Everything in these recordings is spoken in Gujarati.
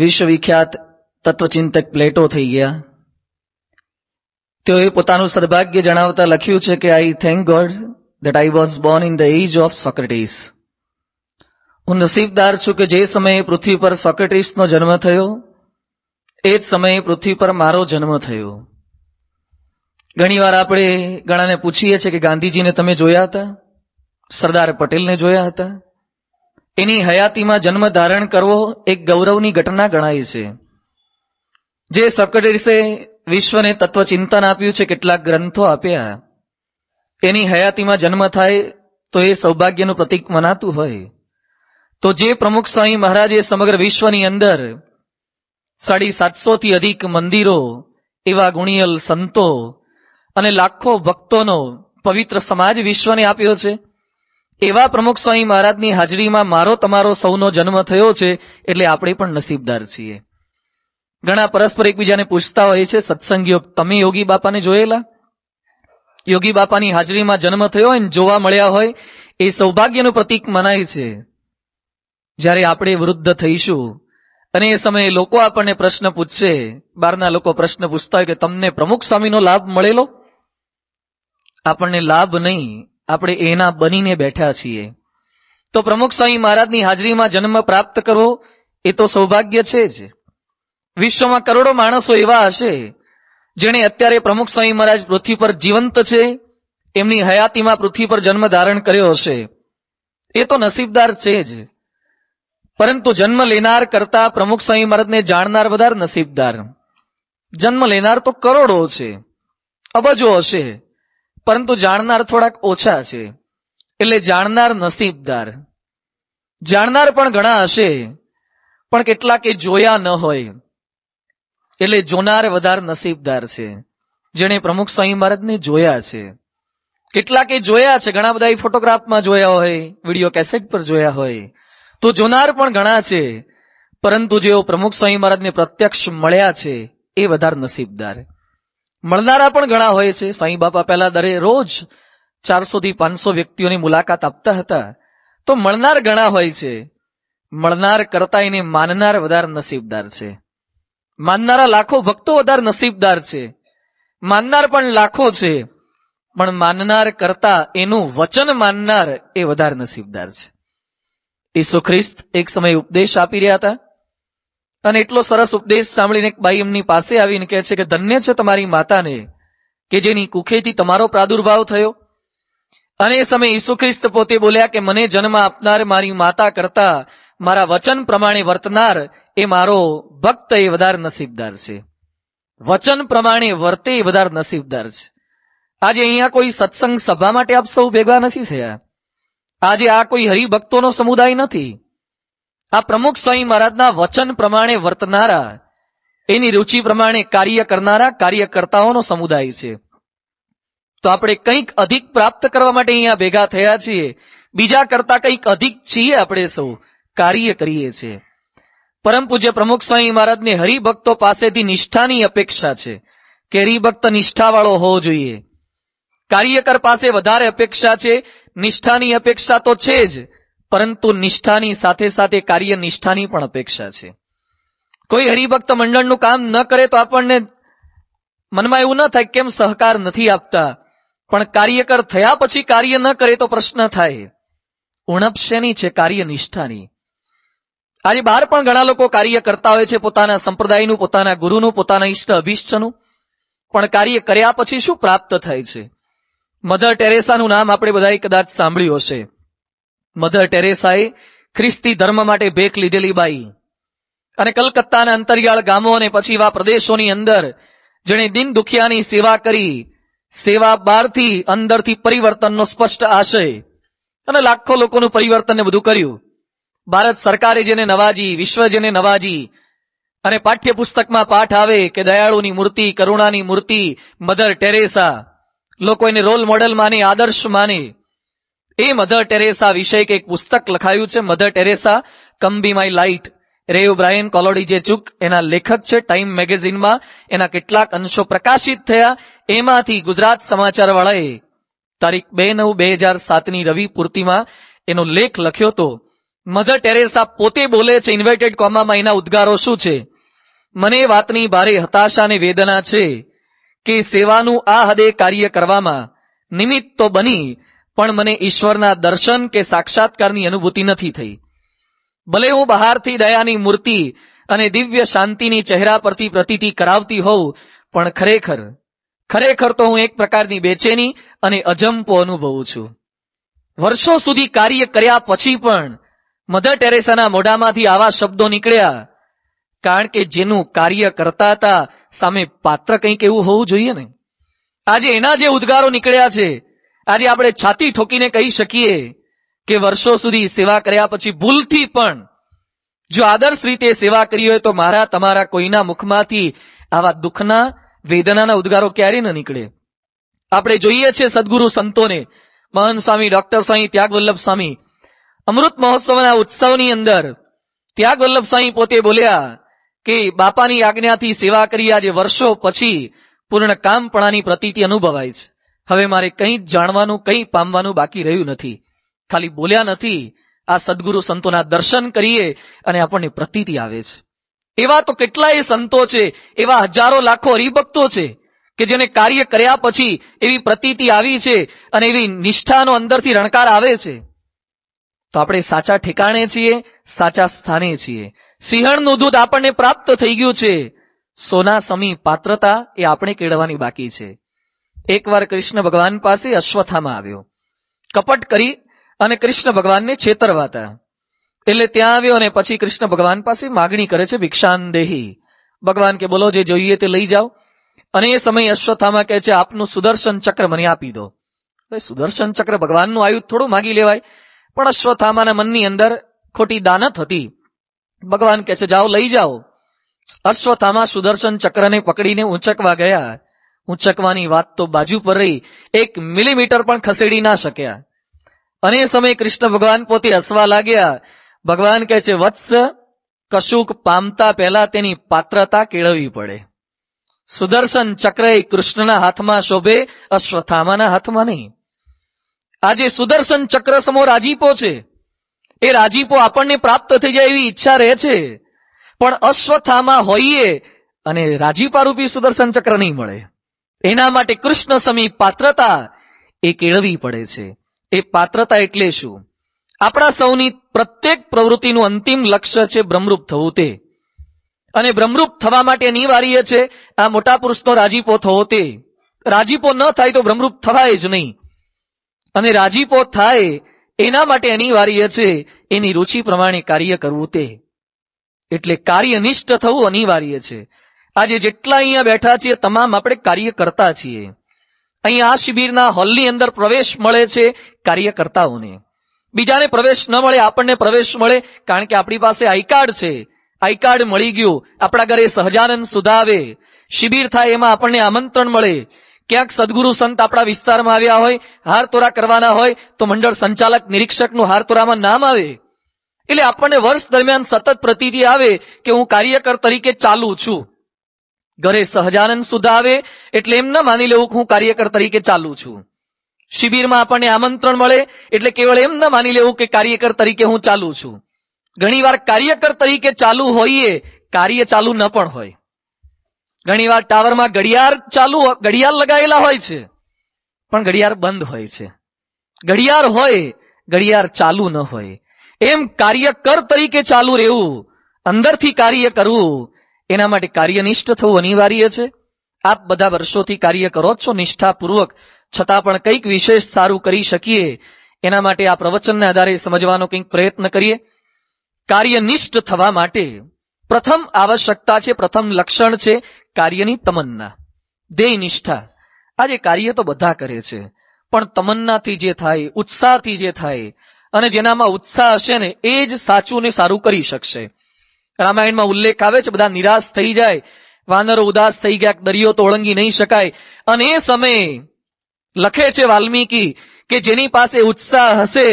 વિશ્વવિખ્યાત તત્વચિંતક પ્લેટો થઈ ગયા તેઓએ પોતાનું સદભાગ્ય જણાવતા લખ્યું છે કે I thank God that I was born in the age of Socrates હું નસીબદાર છું કે જે સમયે પૃથ્વી પર સોક્રેટીસનો જન્મ થયો એ જ સમયે પૃથ્વી પર મારો જન્મ થયો ઘણીવાર આપણે ઘણાને પૂછીએ છીએ કે ગાંધીજીને તમે જોયા હતા સરદાર પટેલને જોયા હતા એની હયાતીમાં જન્મ ધારણ કરવો એક ગૌરવની ઘટના ગણાય છે જે સકડેસે વિશ્વને તત્વચિંતન આપ્યું છે કેટલાક ગ્રંથો આપ્યા એની હયાતીમાં જન્મ થાય તો એ સૌભાગ્યનું પ્રતીક મનાતું હોય તો જે પ્રમુખ સ્વામી મહારાજે સમગ્ર વિશ્વની અંદર સાડી સાતસોથી અધિક મંદિરો એવા ગુણિયલ સંતો અને લાખો ભક્તોનો પવિત્ર સમાજ વિશ્વને આપ્યો છે એવા પ્રમુખ સ્વામી મહારાજની હાજરીમાં મારો તમારો સૌનો જન્મ થયો છે એટલે આપણે પણ નસીબદાર છીએ ઘણા પરસ્પર એકબીજાને પૂછતા હોય છે સત્સંગીઓ તમે યોગી બાપાને જોયેલા યોગી બાપાની હાજરીમાં જન્મ થયો હોય જોવા મળ્યા હોય એ સૌભાગ્યનું પ્રતીક મનાય છે જ્યારે આપણે વૃદ્ધ થઈશું અને એ સમયે લોકો આપણને પ્રશ્ન પૂછશે બહારના લોકો પ્રશ્ન પૂછતા હોય કે તમને પ્રમુખ સ્વામીનો લાભ મળેલો આપણને લાભ નહીં આપણે એના બનીને બેઠા છીએ તો પ્રમુખ સ્વામી મહારાજની હાજરીમાં જન્મ પ્રાપ્ત કરવો એ તો સૌભાગ્ય છે જ વિશ્વમાં કરોડો માણસો એવા હશે જેણે અત્યારે પ્રમુખ સ્વામી મહારાજ પૃથ્વી પર જીવંત છે એમની હયાતીમાં પૃથ્વી પર જન્મ ધારણ કર્યો હશે એ તો નસીબદાર છે જ પરંતુ જન્મ લેનાર કરતા પ્રમુખ સ્વામી મહારાજને જાણનાર વધારે નસીબદાર જન્મ લેનાર તો કરોડો છે અબજો હશે પરંતુ જાણનાર થોડાક ઓછા છે એટલે જાણનાર નસીબદાર જાણનાર પણ ઘણા હશે પણ કેટલાકે જોયા ન હોય એટલે જોનાર વધાર નસીબદાર છે જેણે પ્રમુખ સ્વામી મહારાજને જોયા છે કેટલાકે જોયા છે ઘણા બધા એ ફોટોગ્રાફમાં જોયા હોય વિડીયો કેસેટ પર જોયા હોય તો જોનાર પણ ઘણા છે પરંતુ જેઓ પ્રમુખ સ્વામી મહારાજને પ્રત્યક્ષ મળ્યા છે એ વધારે નસીબદાર મળનારા પણ ઘણા હોય છે સાંઈ બાપા પહેલા દરે રોજ ચારસોથી પાંચસો વ્યક્તિઓની મુલાકાત આપતા હતા તો મળનાર ઘણા હોય છે મળનાર કરતા એને માનનાર વધારે નસીબદાર છે માનનારા લાખો ભક્તો વધારે નસીબદાર છે માનનાર પણ લાખો છે પણ માનનાર કરતા એનું વચન માનનાર એ વધારે નસીબદાર છે ઈસુ ખ્રિસ્ત એક સમયે ઉપદેશ આપી રહ્યા હતા અને એટલો સરસ ઉપદેશ સાંભળીને એક બાઈ એમની પાસે આવીને કહે છે કે ધન્ય છે તમારી માતાને કે જેની કુખેથી તમારો પ્રાદુર્ભાવ થયો અને એ સમયે ઈસુ ખ્રિસ્ત પોતે બોલ્યા કે મને જન્મ આપનાર મારી માતા કરતા મારા વચન પ્રમાણે વર્તનાર એ મારો ભક્ત એ વધારે નસીબદાર છે વચન પ્રમાણે વર્તે એ વધારે નસીબદાર છે આજે અહીંયા કોઈ સત્સંગ સભા માટે આપ સૌ ભેગા નથી થયા આજે આ કોઈ હરિભક્તોનો સમુદાય નથી આ પ્રમુખ સ્વામી મહારાજના વચન પ્રમાણે વર્તનારા એની રુચિ પ્રમાણે કાર્ય કરનારા કાર્યકર્તાઓનો સમુદાય છે તો આપણે કંઈક અધિક પ્રાપ્ત કરવા માટે અહીંયા ભેગા થયા છીએ બીજા કરતા કંઈક અધિક છીએ આપણે સૌ કાર્ય કરીએ છીએ પરમ પૂજ્ય પ્રમુખ સ્વામી મહારાજને હરિભક્તો પાસેથી નિષ્ઠાની અપેક્ષા છે કે હરિભક્ત નિષ્ઠાવાળો હોવો જોઈએ કાર્યકર પાસે વધારે અપેક્ષા છે નિષ્ઠાની અપેક્ષા તો છે જ પરંતુ નિષ્ઠાની સાથે સાથે કાર્ય નિષ્ઠાની પણ અપેક્ષા છે કોઈ હરિભક્ત મંડળનું કામ ન કરે તો આપણને મનમાં એવું ન થાય કેમ સહકાર નથી આપતા પણ કાર્યકર થયા પછી કાર્ય ન કરે તો પ્રશ્ન થાય ઉણપ શેની છે કાર્ય નિષ્ઠાની આજે બહાર પણ ઘણા લોકો કાર્ય કરતા હોય છે પોતાના સંપ્રદાયનું પોતાના ગુરુનું પોતાના ઈષ્ટ અભિષ્ટનું પણ કાર્ય કર્યા પછી શું પ્રાપ્ત થાય છે મધર ટેરેસાનું નામ આપણે બધાએ કદાચ સાંભળ્યું હશે મધર ટેરેસાએ ખ્રિસ્તી ધર્મ માટે ભેખ લીધેલી બાઈ અને કલકત્તાના અંતરિયાળ ગામો અને પછી એવા પ્રદેશોની અંદર જેણે દિન દુખિયાની સેવા કરી સેવા બહારથી અંદરથી પરિવર્તનનો સ્પષ્ટ આશય અને લાખો લોકોનું પરિવર્તનને બધું કર્યું ભારત સરકારે જેને નવાજી વિશ્વ જેને નવાજી અને પાઠ્યપુસ્તકમાં પાઠ આવે કે દયાળુની મૂર્તિ કરુણાની મૂર્તિ મધર ટેરેસા લોકો એને રોલ મોડલ માને આદર્શ માને એ મધર ટેરેસા વિષયક એક પુસ્તક લખાયું છે Mother Teresa come be my light રે ઓબ્રાયન કોલોડી જે ચૂક એના લેખક છે ટાઈમ મેગેઝિનમાં એના કેટલાક અંશો પ્રકાશિત થયા એમાંથી ગુજરાત સમાચારવાળાએ તારીખ બે નવ બે હજાર સાતની રવિ પૂર્તિમાં એનો લેખ લખ્યો હતો મધર ટેરેસા પોતે બોલે છે ઇન્વાઇટેડ કોમામાં એના ઉદ્ગારો શું છે મને વાતની ભારે હતાશા અને વેદના છે કે સેવાનું આ હદે કાર્ય કરવામાં નિમિત્ત તો બની પણ મને ઈશ્વરના દર્શન કે સાક્ષાત્કારની અનુભૂતિ નથી થઈ ભલે હું બહારથી દયાની મૂર્તિ અને દિવ્ય શાંતિની ચહેરા પરથી પ્રતીતિ કરાવતી હોઉં પણ ખરેખર ખરેખર તો હું એક પ્રકારની બેચેની અને અજંપો અનુભવું છું વર્ષો સુધી કાર્ય કર્યા પછી પણ મધર ટેરેસાના મોઢામાંથી આવા શબ્દો નીકળ્યા કારણ કે જેનું કાર્ય કરતા હતા સામે પાત્ર કંઈક એવું હોવું જોઈએ ને આજે એના જે ઉદ્ગારો નીકળ્યા છે આજે આપણે છાતી ઠોકીને કહી શકીએ કે વર્ષો સુધી સેવા કર્યા પછી ભૂલથી પણ જો આદર્શ રીતે સેવા કરી હોય તો મારા તમારા કોઈના મુખમાંથી આવા દુઃખના વેદનાના ઉદ્ગારો ક્યારે ન નીકળે આપણે જોઈએ છીએ સદગુરુ સંતોને મહન સ્વામી ડોક્ટર સ્વામી ત્યાગવલ્લભ સ્વામી અમૃત મહોત્સવના ઉત્સવની અંદર ત્યાગવલ્લભ સ્વામી પોતે બોલ્યા કે બાપાની આજ્ઞાથી સેવા કરી આજે વર્ષો પછી પૂર્ણ કામપણાની પ્રતીતિ અનુભવાય છે હવે મારે કંઈ જ જાણવાનું કંઈ પામવાનું બાકી રહ્યું નથી ખાલી બોલ્યા નથી આ સદગુરુ સંતોના દર્શન કરીએ અને આપણને પ્રતીતિ આવે છે એવા તો કેટલાય સંતો છે એવા હજારો લાખો હરિભક્તો છે કે જેને કાર્ય કર્યા પછી એવી પ્રતીતિ આવી છે અને એવી નિષ્ઠાનો અંદરથી રણકાર આવે છે તો આપણે સાચા ઠેકાણે છીએ સાચા સ્થાને છીએ સિંહણનું દૂધ આપણને પ્રાપ્ત થઈ ગયું છે સોના સમી પાત્રતા એ આપણે કેળવાની બાકી છે એકવાર કૃષ્ણ ભગવાન પાસે અશ્વથામાં આવ્યો કપટ કરી અને કૃષ્ણ ભગવાનને છેતરવાતા એટલે ત્યાં આવ્યો અને પછી કૃષ્ણ ભગવાન પાસે માગણી કરે છે ભિક્ષાન દેહી ભગવાન કે બોલો જે જોઈએ તે લઈ જાઓ અને એ સમયે અશ્વથામાં કહે છે આપનું સુદર્શન ચક્ર મને આપી દો સુદર્શન ચક્ર ભગવાનનું આયુધ થોડું માગી લેવાય પણ અશ્વથામાના મનની અંદર ખોટી દાનત હતી ભગવાન કહે છે જાઓ લઈ જાઓ અશ્વથામા સુદર્શન ચક્રને પકડીને ઊંચકવા ગયા ઊંચકવાની વાત તો બાજુ પર રહી એક મિલીમીટર પણ ખસેડી ના શક્યા અને એ સમયે કૃષ્ણ ભગવાન પોતે હસવા લાગ્યા ભગવાન કહે છે વત્સ કશુંક પામતા પહેલા તેની પાત્રતા કેળવવી પડે સુદર્શન ચક્ર એ કૃષ્ણના હાથમાં શોભે અશ્વથામાના હાથમાં નહીં આજે સુદર્શન ચક્ર સમો રાજીપો છે એ રાજીપો આપણને પ્રાપ્ત થઈ જાય એવી ઈચ્છા રહે છે પણ અશ્વથામાં હોઈએ અને રાજીપારૂપી સુદર્શન ચક્ર નહીં મળે એના માટે કૃષ્ણ સમી પાત્રતા એ કેળવવી પડે છે એ પાત્રતા એટલે શું આપણા સૌની પ્રત્યેક પ્રવૃત્તિનું અંતિમ લક્ષ્ય છે બ્રહ્મરૂપ થવું તે અને બ્રહ્મરૂપ થવા માટે અનિવાર્ય છે આ મોટા પુરુષનો રાજીપો થવો તે રાજીપો ન થાય તો બ્રહ્મરૂપ થવાય જ નહીં અને રાજીપો થાય એના માટે અનિવાર્ય છે એની રુચિ પ્રમાણે કાર્ય કરવું તે એટલે કાર્ય કાર્યનિષ્ઠ થવું અનિવાર્ય છે આજે જેટલા અહીંયા બેઠા છીએ તમામ આપણે કાર્ય કરતા છીએ અહીં આ શિબિરના હોલની અંદર પ્રવેશ મળે છે કાર્યકર્તાઓને બીજાને પ્રવેશ ન મળે આપણને પ્રવેશ મળે કારણ કે આપણી પાસે આઈ કાર્ડ છે આઈ કાર્ડ મળી ગયું આપણા ઘરે સહજાનંદ સુધાવે શિબિર થાય એમાં આપણને આમંત્રણ મળે ક્યાંક સદગુરુ સંત આપણા વિસ્તારમાં આવ્યા હોય હાર તોરા કરવાના હોય તો મંડળ સંચાલક નિરીક્ષકનું હારતોરામાં નામ આવે એટલે આપણને વર્ષ દરમિયાન સતત પ્રતિતિ આવે કે હું કાર્યકર તરીકે ચાલુ છું ઘરે સહજાનંદ સુધા આવે એટલે એમ ન માની લેવું કે હું કાર્યકર તરીકે ચાલુ છું શિબિરમાં આપણને આમંત્રણ મળે એટલે કેવળ એમ ન માની લેવું કે કાર્યકર તરીકે હું ચાલુ છું ઘણીવાર કાર્યકર તરીકે ચાલુ હોઈએ કાર્ય ચાલુ ન પણ હોય ઘણીવાર ટાવરમાં ઘડિયાળ ચાલુ ઘડિયાળ લગાવેલા હોય છે પણ ઘડિયાળ બંધ હોય છે ઘડિયાળ હોય ઘડિયાળ ચાલુ ન હોય એમ કાર્યકર તરીકે ચાલુ રહેવું અંદરથી કાર્ય કરવું એના માટે કાર્યનિષ્ઠ થવું અનિવાર્ય છે આપ બધા વર્ષોથી કાર્ય કરો છો નિષ્ઠાપૂર્વક છતાં પણ કંઈક વિશેષ સારું કરી શકીએ એના માટે આ પ્રવચનને આધારે સમજવાનો કંઈક પ્રયત્ન કરીએ કાર્યનિષ્ઠ થવા માટે પ્રથમ આવશ્યકતા છે પ્રથમ લક્ષણ છે કાર્યની તમન્ના ધ્યેય નિષ્ઠા આજે કાર્ય તો બધા કરે છે પણ તમન્નાથી જે થાય ઉત્સાહથી જે થાય અને જેનામાં ઉત્સાહ હશે ને એ જ સાચું ને સારું કરી શકશે રામાયણમાં ઉલ્લેખ આવે છે બધા નિરાશ થઈ જાય વાનરો ઉદાસ થઈ ગયા દરિયો તો ઓળંગી નહીં શકાય અને એ સમયે લખે છે વાલ્મીકી કે જેની પાસે ઉત્સાહ હશે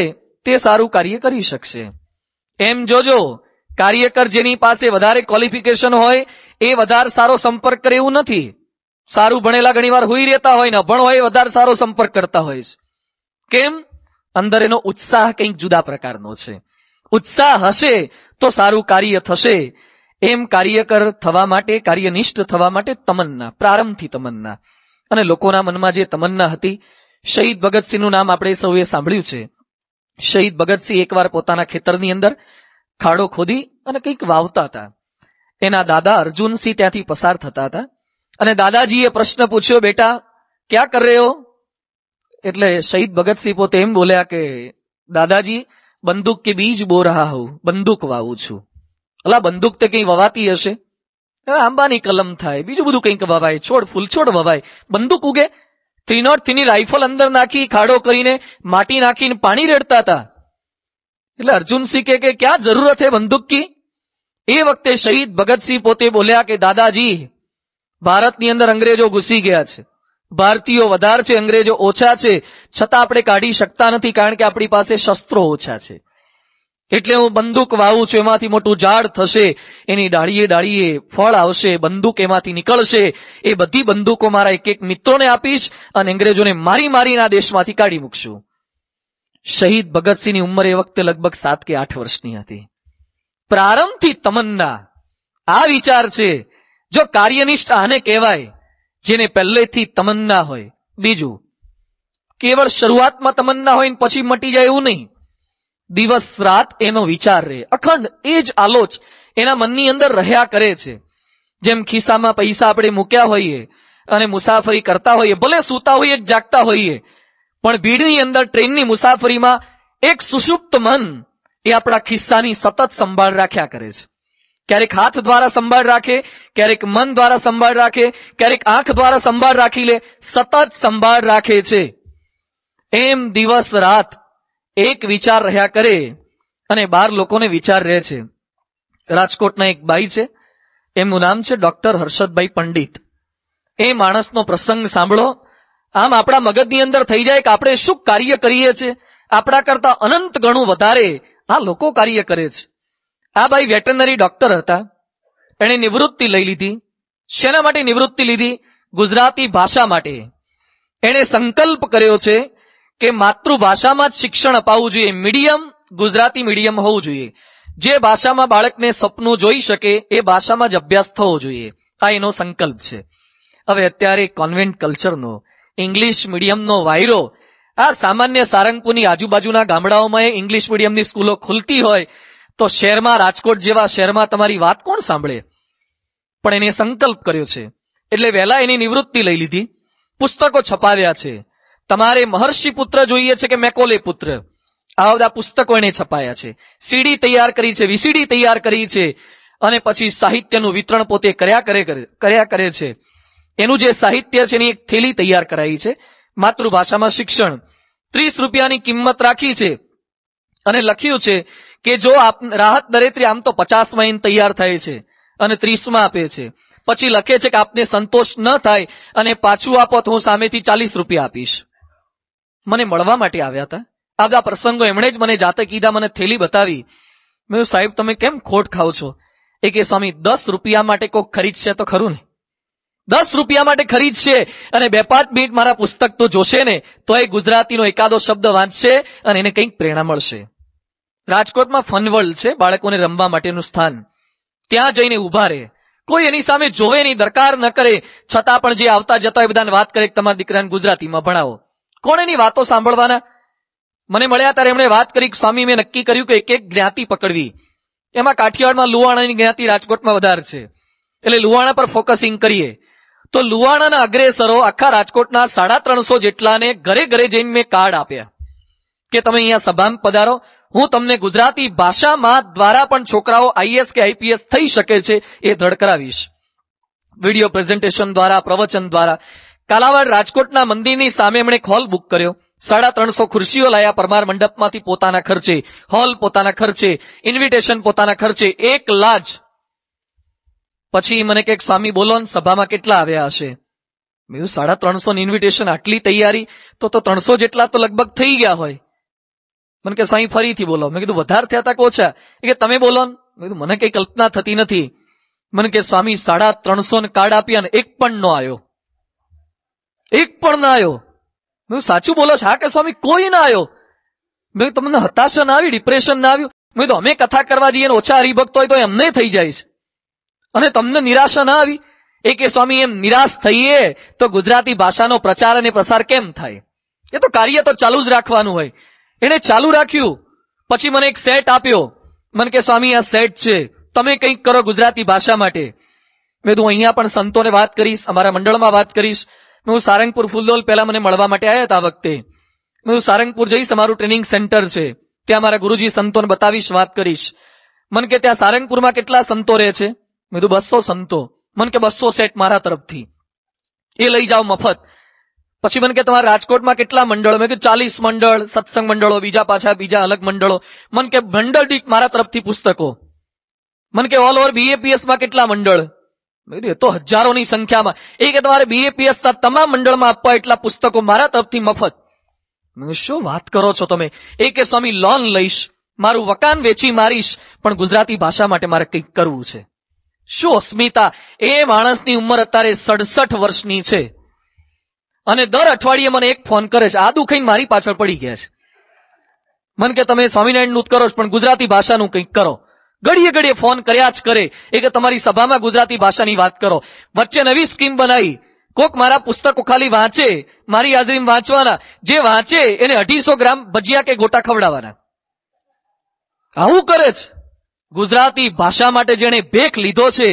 તે સારું કાર્ય કરી શકશે એમ જોજો કાર્યકર જેની પાસે વધારે ક્વોલિફિકેશન હોય એ વધારે સારો સંપર્ક કરે એવું નથી સારું ભણેલા ઘણી વાર હોઈ રહેતા હોય ને ભણ હોય વધારે સારો સંપર્ક કરતા હોય છે કેમ અંદર એનો ઉત્સાહ કંઈક જુદા પ્રકારનો છે ઉત્સાહ હશે તો સારું કાર્ય થશે એમ કાર્યકર થવા માટે કાર્યનિષ્ઠ થવા માટે તમન્ના પ્રારંભથી તમન્ના અને લોકોના મનમાં જે તમન્ના હતી શહીદ ભગતસિંહનું નામ આપણે સૌએ સાંભળ્યું છે શહીદ ભગતસિંહ એકવાર પોતાના ખેતરની અંદર ખાડો ખોદી અને કંઈક વાવતા હતા એના દાદા અર્જુનસિંહ ત્યાંથી પસાર થતા હતા અને દાદાજીએ પ્રશ્ન પૂછ્યો બેટા ક્યાં કર રહ્યો એટલે શહીદ ભગતસિંહ પોતે એમ બોલ્યા કે દાદાજી બંદૂક કે બીજ બો રહા હું બંદૂક વાવું છું અલા બંદૂક તે કંઈ વવાતી હશે આંબાની કલમ થાય બીજું બધું કંઈક વવાય છોડ ફૂલ છોડ વવાય બંદૂક ઉગે થ્રી નોટ થ્રીની રાઇફલ અંદર નાખી ખાડો કરીને માટી નાખીને પાણી રેડતા હતા એટલે અર્જુનસિંહ કે કે ક્યાં જરૂરત હે બંદૂક કી એ વખતે શહીદ ભગતસિંહ પોતે બોલ્યા કે દાદાજી ભારતની અંદર અંગ્રેજો ઘૂસી ગયા છે ભારતીયો વધારે છે અંગ્રેજો ઓછા છે છતાં આપણે કાઢી શકતા નથી કારણ કે આપણી પાસે શસ્ત્રો ઓછા છે એટલે હું બંદૂક વાવું છું એમાંથી મોટું ઝાડ થશે એની ડાળીએ ડાળીએ ફળ આવશે બંદૂક એમાંથી નીકળશે એ બધી બંદૂકો મારા એક એક મિત્રોને આપીશ અને અંગ્રેજોને મારી મારીને આ દેશમાંથી કાઢી મૂકશું શહીદ ભગતસિંહની ઉંમર એ વખતે લગભગ સાત કે આઠ વર્ષની હતી પ્રારંભથી તમન્ના આ વિચાર છે જો કાર્યનિષ્ઠ આને કહેવાય જેને પહેલેથી તમન્ના હોય બીજું કેવળ શરૂઆતમાં તમન્ના હોય પછી મટી જાય એવું નહીં દિવસ રાત એનો વિચાર રહે અખંડ એ જ આલોચ એના મનની અંદર રહ્યા કરે છે જેમ ખિસ્સામાં પૈસા આપણે મૂક્યા હોઈએ અને મુસાફરી કરતા હોઈએ ભલે સૂતા હોઈએ જાગતા હોઈએ પણ ભીડની અંદર ટ્રેનની મુસાફરીમાં એક સુષુપ્ત મન એ આપણા ખિસ્સાની સતત સંભાળ રાખ્યા કરે છે ક્યારેક હાથ દ્વારા સંભાળ રાખે ક્યારેક મન દ્વારા સંભાળ રાખે ક્યારેક આંખ દ્વારા સંભાળ રાખી લે સતત સંભાળ રાખે છે એમ દિવસ રાત એક વિચાર રહ્યા કરે અને બાર લોકોને વિચાર રહે છે રાજકોટના એક બાઈ છે એમનું નામ છે ડોક્ટર હર્ષદભાઈ પંડિત એ માણસનો પ્રસંગ સાંભળો આમ આપણા મગજની અંદર થઈ જાય કે આપણે શું કાર્ય કરીએ છીએ આપણા કરતા અનંત ગણું વધારે આ લોકો કાર્ય કરે છે આ ભાઈ વેટરનરી ડોક્ટર હતા એણે નિવૃત્તિ લઈ લીધી શેના માટે નિવૃત્તિ લીધી ગુજરાતી ભાષા માટે એણે સંકલ્પ કર્યો છે કે માતૃભાષામાં જ શિક્ષણ અપાવવું જોઈએ મીડિયમ ગુજરાતી મીડિયમ હોવું જોઈએ જે ભાષામાં બાળકને સપનું જોઈ શકે એ ભાષામાં જ અભ્યાસ થવો જોઈએ આ એનો સંકલ્પ છે હવે અત્યારે કોન્વેન્ટ કલ્ચરનો ઇંગ્લિશ મીડિયમનો વાયરો આ સામાન્ય સારંગપુરની આજુબાજુના ગામડાઓમાં ઇંગ્લિશ મીડિયમની સ્કૂલો ખુલતી હોય તો શહેરમાં રાજકોટ જેવા શહેરમાં તમારી વાત કોણ સાંભળે પણ એને સંકલ્પ કર્યો છે એટલે વહેલા એની નિવૃત્તિ લઈ લીધી પુસ્તકો છપાવ્યા છે તમારે મહર્ષિ પુત્ર જોઈએ છે કે મેકોલે પુત્ર આ બધા પુસ્તકો એને છપાયા છે સીડી તૈયાર કરી છે વીસીડી તૈયાર કરી છે અને પછી સાહિત્યનું વિતરણ પોતે કર્યા કરે કર્યા કરે છે એનું જે સાહિત્ય છે એની એક થેલી તૈયાર કરાઈ છે માતૃભાષામાં શિક્ષણ ત્રીસ રૂપિયાની કિંમત રાખી છે અને લખ્યું છે કે જો આપ રાહત દરેત્રી આમ તો પચાસમાં એન તૈયાર થાય છે અને ત્રીસમાં આપે છે પછી લખે છે કે આપને સંતોષ ન થાય અને પાછું આપો તો હું સામેથી ચાલીસ રૂપિયા આપીશ મને મળવા માટે આવ્યા હતા આ બધા પ્રસંગો એમણે જ મને જાતે કીધા મને થેલી બતાવી મેં સાહેબ તમે કેમ ખોટ ખાવ છો એ કે સ્વામી દસ રૂપિયા માટે કોક ખરીદશે તો ખરું ને દસ રૂપિયા માટે ખરીદશે અને બે પાંચ મિનિટ મારા પુસ્તક તો જોશે ને તો એ ગુજરાતીનો એકાદો શબ્દ વાંચશે અને એને કંઈક પ્રેરણા મળશે રાજકોટમાં ફનવર્લ્ડ છે બાળકોને રમવા માટેનું સ્થાન ત્યાં જઈને ઉભા રહે કોઈ એની સામે જોવે નહીં દરકાર ન કરે છતાં પણ જે આવતા જતા હોય બધાને વાત કરે તમારા દીકરાને ગુજરાતીમાં ભણાવો કોણ એની વાતો સાંભળવાના મને મળ્યા ત્યારે એમણે વાત કરી સ્વામી મેં નક્કી કર્યું કે એક એક જ્ઞાતિ પકડવી એમાં કાઠિયાવાડમાં લુવાણાની જ્ઞાતિ રાજકોટમાં વધારે છે એટલે લુવાણા પર ફોકસિંગ કરીએ તો લુવાણાના અગ્રેસરો આખા રાજકોટના સાડા ત્રણસો જેટલાને ઘરે ઘરે જઈને મેં કાર્ડ આપ્યા કે તમે અહીંયા સભામાં પધારો હું તમને ગુજરાતી ભાષામાં દ્વારા પણ છોકરાઓ આઈએસ કે આઈપીએસ થઈ શકે છે એ ધડ કરાવીશ વિડીયો પ્રેઝન્ટેશન દ્વારા પ્રવચન દ્વારા કાલાવાડ રાજકોટના મંદિરની સામે એમણે હોલ બુક કર્યો સાડા ત્રણસો ખુરશીઓ લાયા પરમાર મંડપમાંથી પોતાના ખર્ચે હોલ પોતાના ખર્ચે ઇન્વિટેશન પોતાના ખર્ચે એક લાજ પછી મને કે સ્વામી બોલો સભામાં કેટલા આવ્યા હશે મેં સાડા ત્રણસો ઇન્વિટેશન આટલી તૈયારી તો ત્રણસો જેટલા તો લગભગ થઈ ગયા હોય મને કે સાંઈ ફરીથી બોલો મેં કીધું વધારે થયા હતા કે ઓછા કે તમે બોલો ને મેં કીધું મને કઈ કલ્પના થતી નથી મને કે સ્વામી સાડા ત્રણસો ને કાર્ડ આપ્યા અને એક પણ નો આવ્યો એક પણ ના આવ્યો મેં સાચું બોલો છો હા કે સ્વામી કોઈ ના આવ્યો મેં તમને હતાશા ના આવી ડિપ્રેશન ના આવ્યું મેં તો અમે કથા કરવા જઈએ ઓછા હરિભક્ત હોય તો એમને થઈ જાય છે અને તમને નિરાશા ના આવી એ કે સ્વામી એમ નિરાશ થઈએ તો ગુજરાતી ભાષાનો પ્રચાર અને પ્રસાર કેમ થાય એ તો કાર્ય તો ચાલુ જ રાખવાનું હોય એણે ચાલુ રાખ્યું પછી મને એક સેટ આપ્યો મને કે સ્વામી આ સેટ છે તમે કંઈક કરો ગુજરાતી ભાષા માટે મેં તું અહીંયા પણ સંતોને વાત કરીશ અમારા મંડળમાં વાત કરીશ હું સારંગપુર ફૂલદોલ પહેલા મને મળવા માટે આવ્યા હતા આ વખતે હું સારંગપુર જઈશ અમારું ટ્રેનિંગ સેન્ટર છે ત્યાં મારા ગુરુજી સંતોને બતાવીશ વાત કરીશ મન કે ત્યાં સારંગપુરમાં કેટલા સંતો રહે છે મેં તું બસો સંતો મન કે બસો સેટ મારા તરફથી એ લઈ જાઓ મફત પછી મને કે તમારે રાજકોટમાં કેટલા મંડળો મેં કે ચાલીસ મંડળ સત્સંગ મંડળો બીજા પાછા બીજા અલગ મંડળો મન કે મંડળ દીક મારા તરફથી પુસ્તકો મન કે ઓલ ઓવર બીએપીએસમાં કેટલા મંડળ મેં કીધું એ તો હજારોની સંખ્યામાં એ કે તમારે બીએપીએસના તમામ મંડળમાં આપવા એટલા પુસ્તકો મારા તરફથી મફત મેં શું વાત કરો છો તમે એ કે સ્વામી લોન લઈશ મારું વકાન વેચી મારીશ પણ ગુજરાતી ભાષા માટે મારે કંઈક કરવું છે શું અસ્મિતા એ માણસની ઉંમર અત્યારે સડસઠ વર્ષની છે અને દર અઠવાડિયે મને એક ફોન કરે છે આદુ ખાઈને મારી પાછળ પડી ગયા છે મને કે તમે સ્વામિનારાયણનું જ કરો છો પણ ગુજરાતી ભાષાનું કંઈક કરો ઘડીએ ઘડીએ ફોન કર્યા જ કરે એ કે તમારી સભામાં ગુજરાતી ભાષાની વાત કરો વચ્ચે નવી સ્કીમ બનાવી કોક મારા પુસ્તકો ખાલી વાંચે મારી હાજરીમાં વાંચવાના જે વાંચે એને અઢીસો ગ્રામ ભજીયા કે ગોટા ખવડાવવાના આવું કરે છે ગુજરાતી ભાષા માટે જેણે ભેખ લીધો છે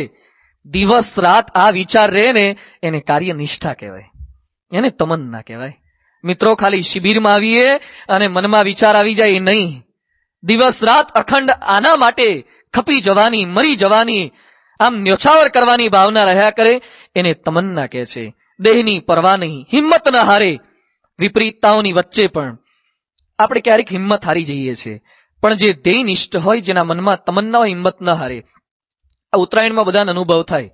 દિવસ રાત આ વિચાર રહે ને એને કાર્ય નિષ્ઠા કહેવાય એને તમન્ના કહેવાય મિત્રો ખાલી શિબિરમાં આવીએ અને મનમાં વિચાર આવી જાય નહીં દિવસ રાત અખંડ આના માટે ખપી જવાની મરી જવાની આમ ન્યોછાવર કરવાની ભાવના રહ્યા કરે એને તમન્ના કહે છે દેહની પરવા નહીં હિંમત ન હારે વિપરીતતાઓની વચ્ચે પણ આપણે ક્યારેક હિંમત હારી જઈએ છીએ પણ જે ધ્યેયનિષ્ઠ હોય જેના મનમાં તમન્ના હોય હિંમત ન હારે આ ઉત્તરાયણમાં બધાને અનુભવ થાય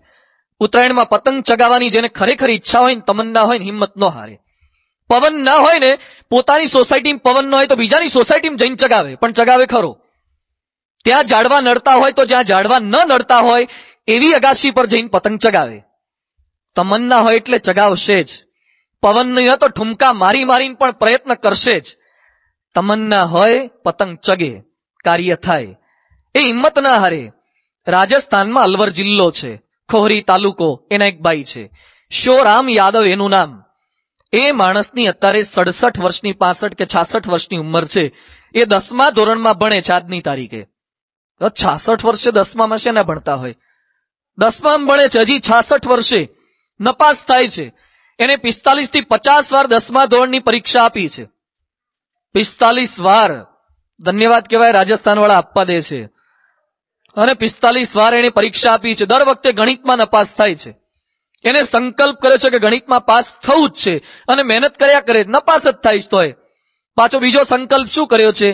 ઉત્તરાયણમાં પતંગ ચગાવવાની જેને ખરેખર ઈચ્છા હોય ને તમન્ના હોય ને હિંમત ન હારે પવન ના હોય ને પોતાની સોસાયટીમાં પવન ન હોય તો બીજાની સોસાયટીમાં જઈને ચગાવે પણ ચગાવે ખરો ત્યાં ઝાડવા નડતા હોય તો જ્યાં ઝાડવા ન નડતા હોય એવી અગાશી પર જઈને પતંગ ચગાવે તમન્ના હોય એટલે ચગાવશે જ પવન નહીં હોય તો ઠુમકા મારી મારીને પણ પ્રયત્ન કરશે જ તમન્ના હોય પતંગ ચગે કાર્ય થાય એ હિંમત ના હારે રાજસ્થાનમાં અલવર જિલ્લો છે ખોહરી તાલુકો એના એક બાઈ છે શોરામ યાદવ એનું નામ એ માણસની અત્યારે સડસઠ વર્ષની પાસઠ કે છાસઠ વર્ષની ઉંમર છે એ દસમા ધોરણમાં ભણે છે આજની તારીખે તો છાસઠ વર્ષે દસમામાં શેના ભણતા હોય દસમામાં ભણે છે હજી છાસઠ વર્ષે નપાસ થાય છે એને પિસ્તાલીસ થી પચાસ વાર દસમા ધોરણની પરીક્ષા આપી છે પિસ્તાલીસ વાર ધન્યવાદ કહેવાય રાજસ્થાન વાળા આપવા દે છે અને પિસ્તાલીસ વાર એને પરીક્ષા આપી છે દર વખતે ગણિતમાં નપાસ થાય છે એને સંકલ્પ કર્યો છે કે ગણિતમાં પાસ થવું જ છે અને મહેનત કર્યા કરે નપાસ જ થાય છે તોય પાછો બીજો સંકલ્પ શું કર્યો છે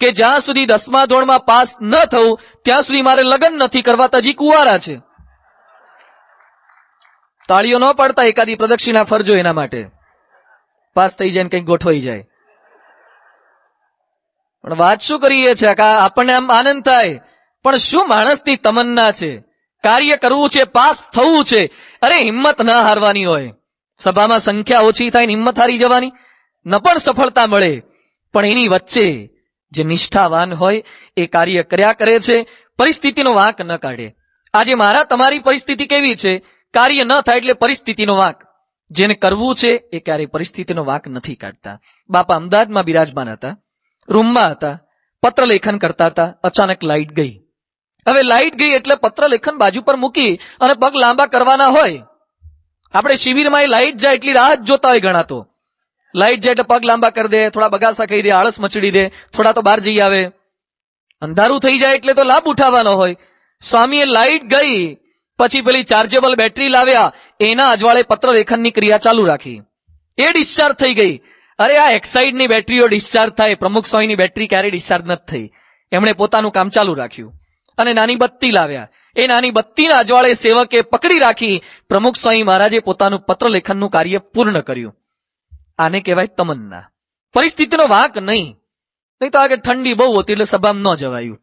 કે જ્યાં સુધી દસમા ધોરણમાં પાસ ન થવું ત્યાં સુધી મારે લગ્ન નથી કરવા તજી કુવારા છે તાળીઓ ન પાડતા એકાદી પ્રદક્ષિણા ફરજો એના માટે પાસ થઈ જાય ને કંઈક ગોઠવાઈ જાય પણ વાત શું કરીએ છીએ આપણને આમ આનંદ થાય પણ શું માણસની તમન્ના છે કાર્ય કરવું છે પાસ થવું છે અરે હિંમત ના હારવાની હોય સભામાં સંખ્યા ઓછી થાય ને હિંમત હારી જવાની ન પણ સફળતા મળે પણ એની વચ્ચે જે નિષ્ઠાવાન હોય એ કાર્ય કર્યા કરે છે પરિસ્થિતિનો વાંક ન કાઢે આજે મારા તમારી પરિસ્થિતિ કેવી છે કાર્ય ન થાય એટલે પરિસ્થિતિનો વાંક જેને કરવું છે એ ક્યારેય પરિસ્થિતિનો વાંક નથી કાઢતા બાપા અમદાવાદમાં બિરાજમાન હતા રૂમમાં હતા પત્ર લેખન કરતા હતા અચાનક લાઇટ ગઈ હવે લાઇટ ગઈ એટલે પત્ર લેખન બાજુ પર મૂકી અને પગ લાંબા કરવાના હોય આપણે શિબિરમાં એ લાઈટ જાય એટલી રાહત જોતા હોય ગણાતો લાઈટ જાય એટલે પગ લાંબા કરી દે થોડા બગાસા કહી દે આળસ મચડી દે થોડા તો બહાર જઈ આવે અંધારું થઈ જાય એટલે તો લાભ ઉઠાવવાનો હોય સ્વામીએ લાઇટ ગઈ પછી પેલી ચાર્જેબલ બેટરી લાવ્યા એના અજવાળે પત્ર લેખનની ક્રિયા ચાલુ રાખી એ ડિસ્ચાર્જ થઈ ગઈ અરે આ એક્સાઇડની બેટરીઓ ડિસ્ચાર્જ થાય પ્રમુખ સ્વામીની બેટરી ક્યારે ડિસ્ચાર્જ નથી થઈ એમણે પોતાનું કામ ચાલુ રાખ્યું અને નાની બત્તી લાવ્યા એ નાની બત્તીના અજવાળે સેવકે પકડી રાખી પ્રમુખ સ્વામી મહારાજે પોતાનું પત્ર લેખનનું કાર્ય પૂર્ણ કર્યું આને કહેવાય તમન્ના પરિસ્થિતિનો વાંક નહીં નહીં તો આ ઠંડી બહુ હતી એટલે સભામાં ન જવાયું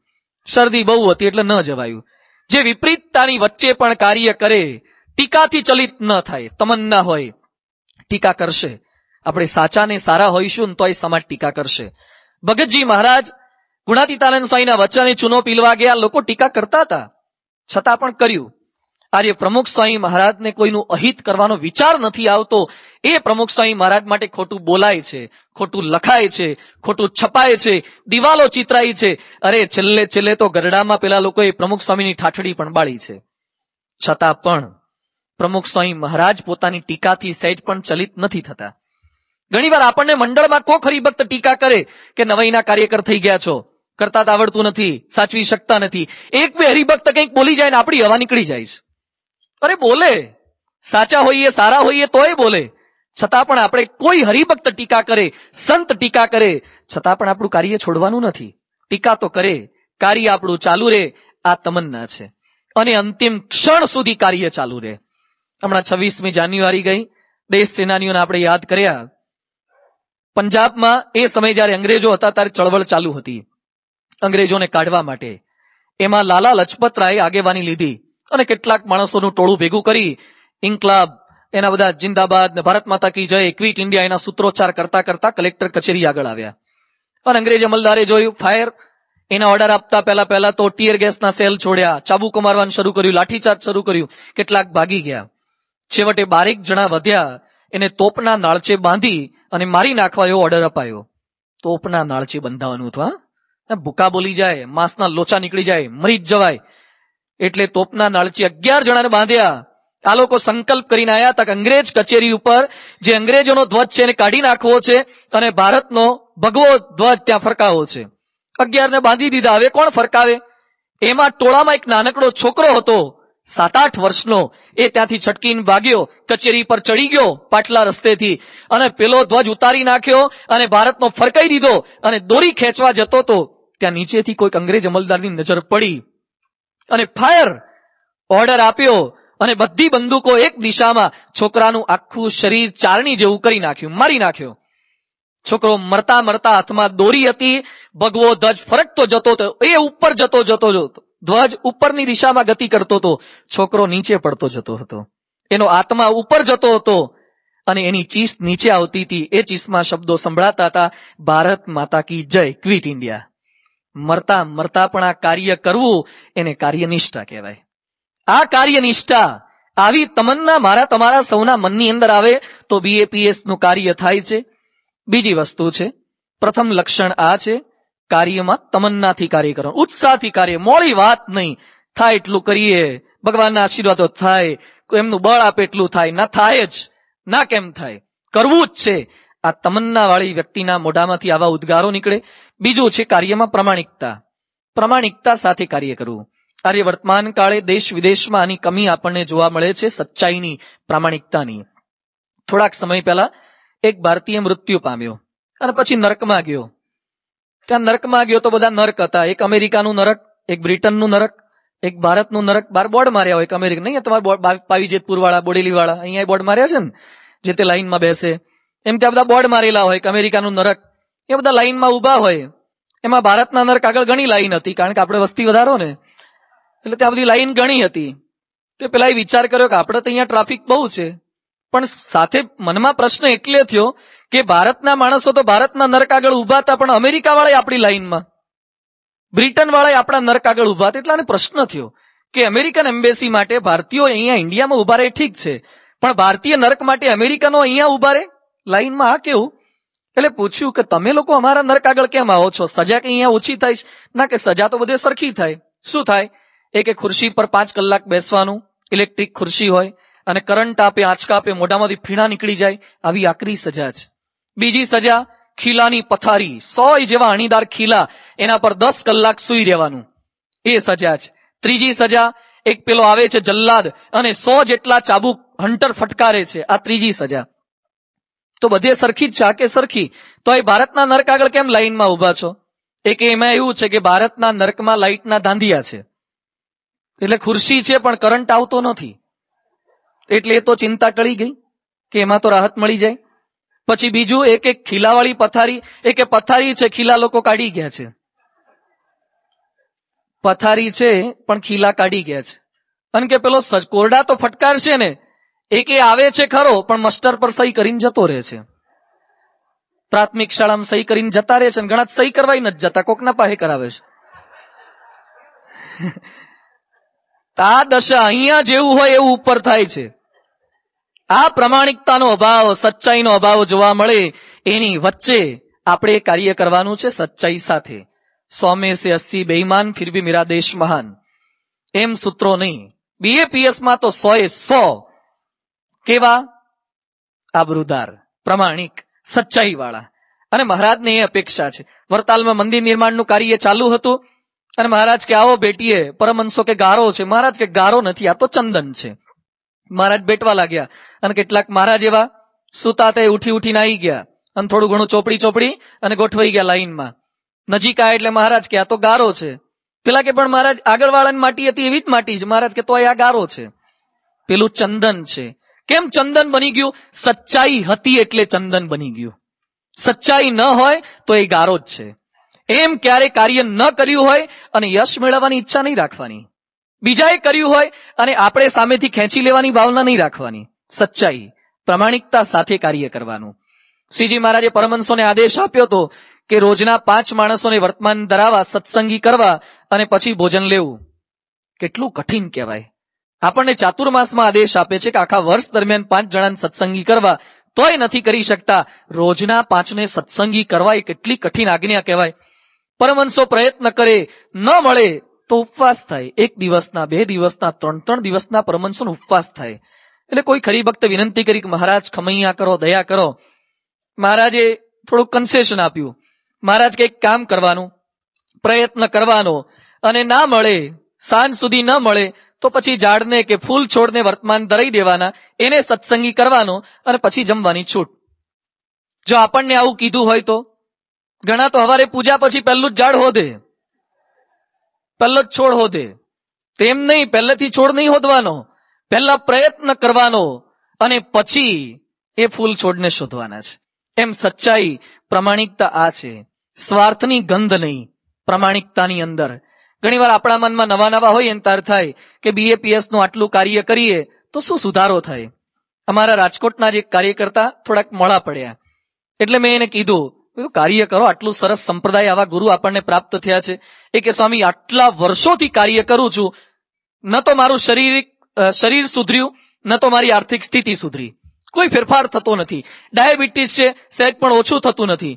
શરદી બહુ હતી એટલે ન જવાયું જે વિપરીતતાની વચ્ચે પણ કાર્ય કરે ટીકાથી ચલિત ન થાય તમન્ના હોય ટીકા કરશે આપણે સાચા ને સારા હોઈશું તો એ સમાજ ટીકા કરશે ભગતજી મહારાજ ગુણાતીતાનંદ સ્વાઈના વચને ચૂનો પીલવા ગયા લોકો ટીકા કરતા હતા છતાં પણ કર્યું આર્ય પ્રમુખ સ્વામી મહારાજને કોઈનું અહિત કરવાનો વિચાર નથી આવતો એ પ્રમુખ સ્વામી મહારાજ માટે ખોટું બોલાય છે ખોટું લખાય છે ખોટું છપાય છે દિવાલો ચિતરાય છે અરે છેલ્લે છેલ્લે તો ગરડામાં પેલા લોકોએ પ્રમુખ સ્વામીની ઠાઠડી પણ બાળી છે છતાં પણ પ્રમુખ સ્વામી મહારાજ પોતાની ટીકાથી સહેજ પણ ચલિત નથી થતા ઘણીવાર આપણને મંડળમાં કો ખરી ટીકા કરે કે નવાઈના કાર્યકર થઈ ગયા છો કરતા આવડતું નથી સાચવી શકતા નથી એક બે હરિભક્ત કંઈક બોલી જાય ને આપણી હવા નીકળી જાય છે અરે બોલે સાચા હોઈએ સારા હોઈએ તોય બોલે છતાં પણ આપણે કોઈ હરિભક્ત ટીકા કરે સંત ટીકા કરે છતાં પણ આપણું કાર્ય છોડવાનું નથી ટીકા તો કરે કાર્ય આપણું ચાલુ રહે આ તમન્ના છે અને અંતિમ ક્ષણ સુધી કાર્ય ચાલુ રહે હમણાં છવ્વીસમી જાન્યુઆરી ગઈ દેશ સેનાનીઓને આપણે યાદ કર્યા પંજાબમાં એ સમય જ્યારે અંગ્રેજો હતા ત્યારે ચળવળ ચાલુ હતી અંગ્રેજોને કાઢવા માટે એમાં લાલા લજપત રાય આગેવાની લીધી અને કેટલાક માણસોનું ટોળું ભેગું કરી ઇન્કલાબ એના બધા જિંદાબાદ ને ભારત માતા કી જય ક્વિટ ઇન્ડિયા એના સૂત્રોચ્ચાર કરતા કરતા કલેક્ટર કચેરી આગળ આવ્યા અને અંગ્રેજ અમલદારે જોયું ફાયર એના ઓર્ડર આપતા પહેલા પહેલા તો ટીયર ગેસના સેલ છોડ્યા ચાબુ મારવાનું શરૂ કર્યું લાઠીચાર્જ શરૂ કર્યું કેટલાક ભાગી ગયા છેવટે બારેક જણા વધ્યા એને તોપના નાળચે બાંધી અને મારી નાખવા એવો ઓર્ડર અપાયો તોપના નાળચે બંધાવાનું અથવા ભૂકા બોલી જાય માંસના લોચા નીકળી જાય મરી જ જવાય એટલે તોપના નાળચી અગિયાર જણાને બાંધ્યા આ લોકો સંકલ્પ કરીને આવ્યા હતા કે અંગ્રેજ કચેરી ઉપર જે અંગ્રેજોનો ધ્વજ છે એને કાઢી નાખવો છે અને ભારતનો ભગવો ધ્વજ ત્યાં ફરકાવો છે અગિયારને બાંધી દીધા હવે કોણ ફરકાવે એમાં ટોળામાં એક નાનકડો છોકરો હતો સાત આઠ વર્ષનો એ ત્યાંથી છટકીને ભાગ્યો કચેરી પર ચડી ગયો પાટલા રસ્તેથી અને પેલો ધ્વજ ઉતારી નાખ્યો અને ભારતનો ફરકાઈ દીધો અને દોરી ખેંચવા જતો હતો ત્યાં નીચેથી કોઈક અંગ્રેજ અમલદારની નજર પડી અને ફાયર ઓર્ડર આપ્યો અને બધી બંદૂકો એક દિશામાં છોકરાનું આખું શરીર ચારણી જેવું કરી નાખ્યું મારી નાખ્યો છોકરો મરતા મરતા હાથમાં દોરી હતી ભગવો ધ્વજ ફરકતો જતો હતો એ ઉપર જતો જતો જતો ધ્વજ ઉપરની દિશામાં ગતિ કરતો હતો છોકરો નીચે પડતો જતો હતો એનો આત્મા ઉપર જતો હતો અને એની ચીસ નીચે આવતી હતી એ ચીસમાં શબ્દો સંભળાતા હતા ભારત માતા કી જય ક્વિટ ઇન્ડિયા મરતા મરતા પણ આ કાર્ય કરવું એને કાર્યનિષ્ઠા કહેવાય આ કાર્યનિષ્ઠા આવી તમન્ના મારા તમારા સૌના મનની અંદર આવે તો બીએપીએસ નું કાર્ય થાય છે બીજી વસ્તુ છે પ્રથમ લક્ષણ આ છે કાર્યમાં તમન્નાથી કાર્ય કરો ઉત્સાહથી કાર્ય મોડી વાત નહીં થાય એટલું કરીએ ભગવાનના આશીર્વાદો થાય એમનું બળ આપે એટલું થાય ના થાય જ ના કેમ થાય કરવું જ છે આ તમન્ના વાળી વ્યક્તિના મોઢામાંથી આવા ઉદ્ગારો નીકળે બીજું છે કાર્યમાં પ્રમાણિકતા પ્રમાણિકતા સાથે કાર્ય કરવું અરે વર્તમાન કાળે દેશ વિદેશમાં આની કમી આપણને જોવા મળે છે સચ્ચાઈની પ્રામાણિકતાની થોડાક સમય પહેલા એક ભારતીય મૃત્યુ પામ્યો અને પછી નરકમાં ગયો ત્યાં નરકમાં ગયો તો બધા નરક હતા એક અમેરિકાનું નરક એક બ્રિટનનું નરક એક ભારતનું નરક બાર બોર્ડ માર્યા હોય એક અમેરિકા નહીં તમારે પાવીજેતપુર જેતપુરવાળા બોડેલીવાળા અહીંયા બોર્ડ માર્યા છે ને જે તે લાઈનમાં બેસે એમ ત્યાં બધા બોર્ડ મારેલા હોય અમેરિકાનું નરક એ બધા લાઈનમાં ઊભા હોય એમાં ભારતના અંદર આગળ ઘણી લાઈન હતી કારણ કે આપણે વસ્તી વધારો ને એટલે ત્યાં બધી લાઈન ઘણી હતી તો પેલા એ વિચાર કર્યો કે આપણે તો અહીંયા ટ્રાફિક બહુ છે પણ સાથે મનમાં પ્રશ્ન એટલે થયો કે ભારતના માણસો તો ભારતના નરક આગળ ઊભા હતા પણ અમેરિકા વાળા આપણી લાઈનમાં બ્રિટન વાળા આપણા નરક આગળ ઊભા હતા એટલે પ્રશ્ન થયો કે અમેરિકન એમ્બેસી માટે ભારતીયો અહીંયા ઇન્ડિયામાં ઊભા રહે ઠીક છે પણ ભારતીય નરક માટે અમેરિકનો અહીંયા ઊભા રહે લાઈનમાં આ કેવું એટલે પૂછ્યું કે તમે લોકો અમારા નરક આગળ કેમ આવો છો સજા કે અહીંયા ઓછી થાય ના કે સજા તો બધે સરખી થાય શું થાય એક ખુરશી પર પાંચ કલાક બેસવાનું ઇલેક્ટ્રિક ખુરશી હોય અને કરંટ આપે આંચકા આપે મોઢામાંથી ફીણા નીકળી જાય આવી આકરી સજા છે બીજી સજા ખીલાની પથારી સોય જેવા અણીદાર ખીલા એના પર દસ કલાક સુઈ રહેવાનું એ સજા છે ત્રીજી સજા એક પેલો આવે છે જલ્લાદ અને સો જેટલા ચાબુક હંટર ફટકારે છે આ ત્રીજી સજા તો બધે સરખી જ ચાકે સરખી તો એ ભારતના નર્ક આગળ કેમ લાઈનમાં ઉભા છો એક એમાં એવું છે કે ભારતના નર્કમાં લાઇટના ધાંધિયા છે એટલે ખુરશી છે પણ કરંટ આવતો નથી એટલે એ તો ચિંતા ટળી ગઈ કે એમાં તો રાહત મળી જાય પછી બીજું એક એક ખીલાવાળી પથારી એક પથારી છે ખીલા લોકો કાઢી ગયા છે પથારી છે પણ ખીલા કાઢી ગયા છે અને કે પેલો કોરડા તો ફટકાર છે ને એક એ આવે છે ખરો પણ મસ્ટર પર સહી કરીને જતો રહે છે પ્રાથમિક શાળામાં સહી કરીને જતા રહે છે ઘણા સહી કરવાય નથી જતા કોકના પાસે કરાવે છે આ દશા અહીંયા જેવું હોય એવું ઉપર થાય છે આ પ્રમાણિકતાનો અભાવ સચ્ચાઈનો અભાવ જોવા મળે એની વચ્ચે આપણે કાર્ય કરવાનું છે સચ્ચાઈ સાથે સોમે સે અસ્સી બેઈમાન ફિર ભી મેરા દેશ મહાન એમ સૂત્રો નહીં બીએપીએસમાં તો સો એ સો કેવા આબરૂદાર પ્રમાણિક સચ્ચાઈ વાળા અને મહારાજને એ અપેક્ષા છે વરતાલમાં મંદિર નિર્માણનું કાર્ય ચાલુ હતું અને મહારાજ કે આવો બેટીએ પરમહંસો કે ગારો છે મહારાજ કે ગારો નથી આ તો ચંદન છે મહારાજ બેટવા લાગ્યા અને કેટલાક મહારાજ એવા સુતા તે ઉઠી ઉઠીને આવી ગયા અને થોડું ઘણું ચોપડી ચોપડી અને ગોઠવાઈ ગયા લાઈનમાં નજીક આ એટલે મહારાજ કે આ તો ગારો છે પેલા કે પણ મહારાજ આગળ વાળાની માટી હતી એવી જ માટી છે મહારાજ કે તો આ ગારો છે પેલું ચંદન છે કેમ ચંદન બની ગયું સચ્ચાઈ હતી એટલે ચંદન બની ગયું સચ્ચાઈ ન હોય તો એ ગારો જ છે એમ ક્યારે કાર્ય ન કર્યું હોય અને યશ મેળવવાની ઈચ્છા નહીં રાખવાની બીજાએ કર્યું હોય અને આપણે સામેથી ખેંચી લેવાની ભાવના નહીં રાખવાની સચ્ચાઈ પ્રમાણિકતા સાથે કાર્ય કરવાનું શ્રીજી મહારાજે પરમહંસોને આદેશ આપ્યો હતો કે રોજના પાંચ માણસોને વર્તમાન ધરાવા સત્સંગી કરવા અને પછી ભોજન લેવું કેટલું કઠિન કહેવાય આપણને ચાતુર્માસમાં આદેશ આપે છે કે આખા વર્ષ દરમિયાન પાંચ જણાને સત્સંગી કરવા તોય નથી કરી શકતા રોજના પાંચને સત્સંગી કરવા એ કેટલી કઠિન આજ્ઞા કહેવાય પરમંશો પ્રયત્ન કરે ન મળે તો ઉપવાસ થાય એક દિવસના બે દિવસના ત્રણ ત્રણ દિવસના પરમંશોનો ઉપવાસ થાય એટલે કોઈ ખરી ભક્ત વિનંતી કરી કે મહારાજ ખમૈયા કરો દયા કરો મહારાજે થોડું કન્સેશન આપ્યું મહારાજ કંઈક કામ કરવાનું પ્રયત્ન કરવાનો અને ના મળે સાંજ સુધી ન મળે તો પછી ઝાડને કે ફૂલ છોડને વર્તમાન ધરાઈ દેવાના એને સત્સંગી કરવાનો અને પછી જમવાની છૂટ જો આપણને આવું કીધું હોય તો ઘણા તો હવારે પૂજા પછી પહેલું જ ઝાડ હોદે પહેલો જ છોડ હોદે તેમ નહીં પહેલેથી છોડ નહીં હોદવાનો પહેલા પ્રયત્ન કરવાનો અને પછી એ ફૂલ છોડને શોધવાના છે એમ સચ્ચાઈ પ્રમાણિકતા આ છે સ્વાર્થની ગંધ નહીં પ્રમાણિકતાની અંદર ઘણીવાર આપણા મનમાં નવા નવા હોય ને તાર થાય કે બીએપીએસ નું આટલું કાર્ય કરીએ તો શું સુધારો થાય અમારા રાજકોટના જે કાર્યકર્તા થોડાક મોડા પડ્યા એટલે મેં એને કીધું કાર્ય કરો આટલું સરસ સંપ્રદાય આવા ગુરુ આપણને પ્રાપ્ત થયા છે એ કે સ્વામી આટલા વર્ષોથી કાર્ય કરું છું ન તો મારું શારીરિક શરીર સુધર્યું ન તો મારી આર્થિક સ્થિતિ સુધરી કોઈ ફેરફાર થતો નથી ડાયાબિટીસ છે સહેજ પણ ઓછું થતું નથી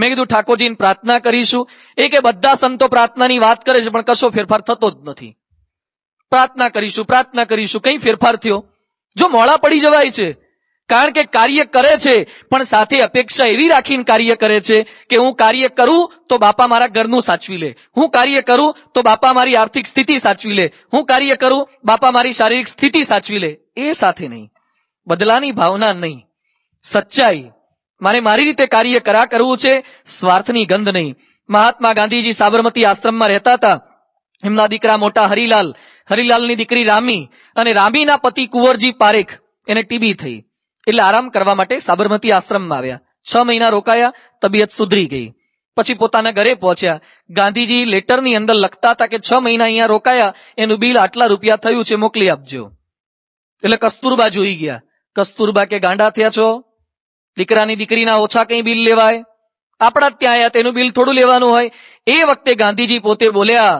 મેં કીધું ઠાકોરજીને પ્રાર્થના કરીશું એ કે બધા સંતો પ્રાર્થનાની વાત કરે છે પણ કશો ફેરફાર થતો જ નથી પ્રાર્થના કરીશું પ્રાર્થના કરીશું કઈ ફેરફાર થયો જો મોડા પડી જવાય છે કારણ કે કાર્ય કરે છે પણ સાથે અપેક્ષા એવી રાખીને કાર્ય કરે છે કે હું કાર્ય કરું તો બાપા મારા ઘરનું સાચવી લે હું કાર્ય કરું તો બાપા મારી આર્થિક સ્થિતિ સાચવી લે હું કાર્ય કરું બાપા મારી શારીરિક સ્થિતિ સાચવી લે એ સાથે નહીં બદલાની ભાવના નહીં સચ્ચાઈ મારે મારી રીતે કાર્ય કરા કરવું છે સ્વાર્થની ગંધ નહીં મહાત્મા ગાંધીજી સાબરમતી આશ્રમમાં રહેતા હતા એમના દીકરા મોટા હરિલાલ હરિલાલની દીકરી રામી અને રામીના પતિ કુંવરજી પારેખ એને ટીબી થઈ એટલે આરામ કરવા માટે સાબરમતી આશ્રમમાં આવ્યા છ મહિના રોકાયા તબિયત સુધરી ગઈ પછી પોતાના ઘરે પહોંચ્યા ગાંધીજી લેટરની અંદર લખતા હતા કે છ મહિના અહીંયા રોકાયા એનું બિલ આટલા રૂપિયા થયું છે મોકલી આપજો એટલે કસ્તુરબા જોઈ ગયા કસ્તુરબા કે ગાંડા થયા છો દીકરાની દીકરીના ઓછા કંઈ બિલ લેવાય આપણા ત્યાં આવ્યા તેનું બિલ થોડું લેવાનું હોય એ વખતે ગાંધીજી પોતે બોલ્યા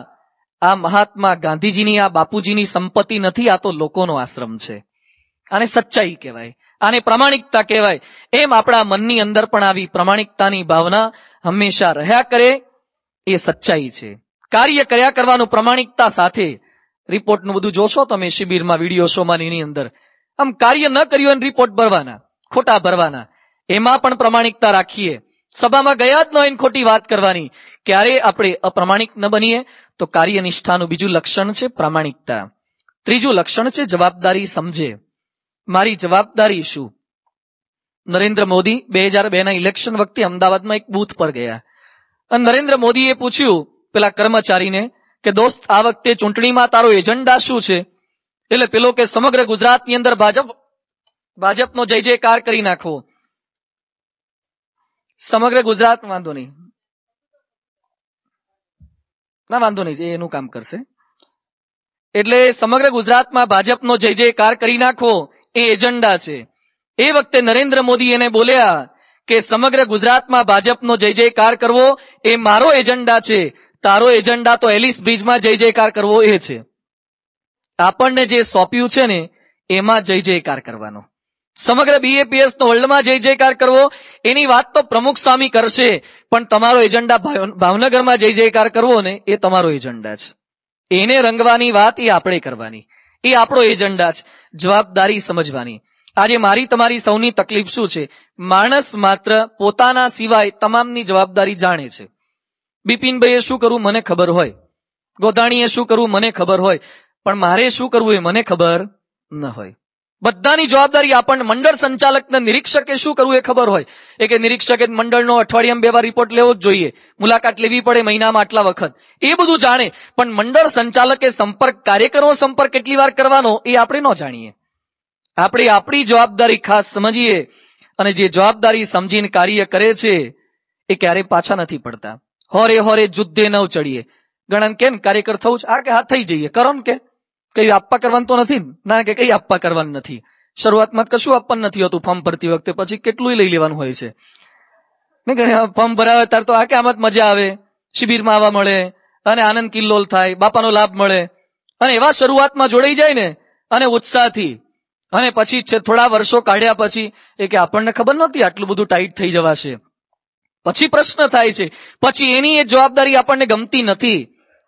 આ મહાત્મા ગાંધીજીની આ બાપુજીની સંપત્તિ નથી આ તો લોકોનો આશ્રમ છે આને સચ્ચાઈ કહેવાય આને પ્રામાણિકતા કહેવાય એમ આપણા મનની અંદર પણ આવી પ્રામાણિકતાની ભાવના હંમેશા રહ્યા કરે એ સચ્ચાઈ છે કાર્ય કર્યા કરવાનું પ્રમાણિકતા સાથે રિપોર્ટનું બધું જોશો તમે શિબિરમાં વિડીયો શોમાં એની અંદર આમ કાર્ય ન કર્યું એને રિપોર્ટ ભરવાના ખોટા ભરવાના એમાં પણ પ્રમાણિકતા રાખીએ સભામાં ગયા જ ન હોય ખોટી વાત કરવાની ક્યારે આપણે અપ્રમાણિક ન બનીએ તો કાર્ય નિષ્ઠાનું બીજું લક્ષણ છે પ્રામાણિકતા ત્રીજું લક્ષણ છે જવાબદારી સમજે મારી જવાબદારી શું નરેન્દ્ર મોદી બે હજાર બે ના ઇલેક્શન વખતે અમદાવાદમાં એક બૂથ પર ગયા અને નરેન્દ્ર મોદીએ પૂછ્યું પેલા કર્મચારીને કે દોસ્ત આ વખતે ચૂંટણીમાં તારો એજન્ડા શું છે એટલે પેલો કે સમગ્ર ગુજરાતની અંદર ભાજપ ભાજપનો જય જયકાર કરી નાખવો સમગ્ર ગુજરાત વાંધો નહીં ના વાંધો નહીં એ એનું કામ કરશે એટલે સમગ્ર ગુજરાતમાં ભાજપનો જય જયકાર કરી નાખવો એ એજન્ડા છે એ વખતે નરેન્દ્ર મોદી એને બોલ્યા કે સમગ્ર ગુજરાતમાં ભાજપનો જય જયકાર કરવો એ મારો એજન્ડા છે તારો એજન્ડા તો એલિસ બ્રિજમાં જય જયકાર કરવો એ છે આપણને જે સોંપ્યું છે ને એમાં જય જયકાર કરવાનો સમગ્ર બીએપીએસ નો વર્લ્ડમાં જય જયકાર કરવો એની વાત તો પ્રમુખ સ્વામી કરશે પણ તમારો એજન્ડા ભાવનગરમાં જય જયકાર કરવો ને એ તમારો એજન્ડા છે એને રંગવાની વાત એ આપણે કરવાની એ આપણો એજન્ડા છે જવાબદારી સમજવાની આજે મારી તમારી સૌની તકલીફ શું છે માણસ માત્ર પોતાના સિવાય તમામની જવાબદારી જાણે છે બિપિનભાઈએ શું કરવું મને ખબર હોય ગોધાણીએ શું કરવું મને ખબર હોય પણ મારે શું કરવું એ મને ખબર ન હોય બધાની જવાબદારી આપણને મંડળ સંચાલકને નિરીક્ષકે શું કરવું એ ખબર હોય એ કે નિરીક્ષકે મંડળનો અઠવાડિયામાં બે વાર રિપોર્ટ લેવો જ જોઈએ મુલાકાત લેવી પડે મહિનામાં આટલા વખત એ બધું જાણે પણ મંડળ સંચાલકે સંપર્ક કાર્યકરો સંપર્ક કેટલી વાર કરવાનો એ આપણે ન જાણીએ આપણે આપણી જવાબદારી ખાસ સમજીએ અને જે જવાબદારી સમજીને કાર્ય કરે છે એ ક્યારે પાછા નથી પડતા હોરે હોરે જુદ્ધે નવ ચડીએ ગણન કેમ કાર્યકર થવું છે આ કે હા થઈ જઈએ કરો ને કે કઈ આપવા કરવાનું તો નથી ના કે કઈ આપવા કરવાનું નથી શરૂઆતમાં કશું આપવાનું નથી હોતું ફોર્મ ભરતી વખતે પછી કેટલું લઈ લેવાનું હોય છે નહીં ઘણી ફોર્મ ભરાવે ત્યારે તો આ કે આમાં મજા આવે શિબિરમાં આવવા મળે અને આનંદ કિલ્લોલ થાય બાપાનો લાભ મળે અને એવા શરૂઆતમાં જોડાઈ જાય ને અને ઉત્સાહથી અને પછી થોડા વર્ષો કાઢ્યા પછી એ કે આપણને ખબર નહોતી આટલું બધું ટાઈટ થઈ જવાશે પછી પ્રશ્ન થાય છે પછી એની એ જવાબદારી આપણને ગમતી નથી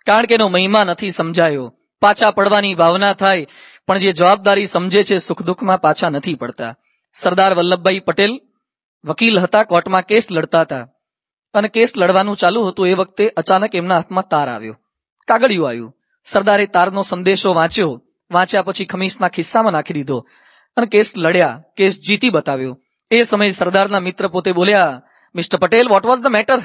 કારણ કે એનો મહિમા નથી સમજાયો પાછા પડવાની ભાવના થાય પણ જે જવાબદારી સમજે છે સુખ દુઃખમાં પાછા નથી પડતા સરદાર વલ્લભભાઈ પટેલ વકીલ હતા કોર્ટમાં કેસ લડતા હતા અને કેસ લડવાનું ચાલુ હતું એ વખતે અચાનક એમના હાથમાં તાર આવ્યો કાગળિયું આવ્યું સરદારે તારનો સંદેશો વાંચ્યો વાંચ્યા પછી ખમીસના ખિસ્સામાં નાખી દીધો અને કેસ લડ્યા કેસ જીતી બતાવ્યો એ સમયે સરદારના મિત્ર પોતે બોલ્યા mister Patel what was the matter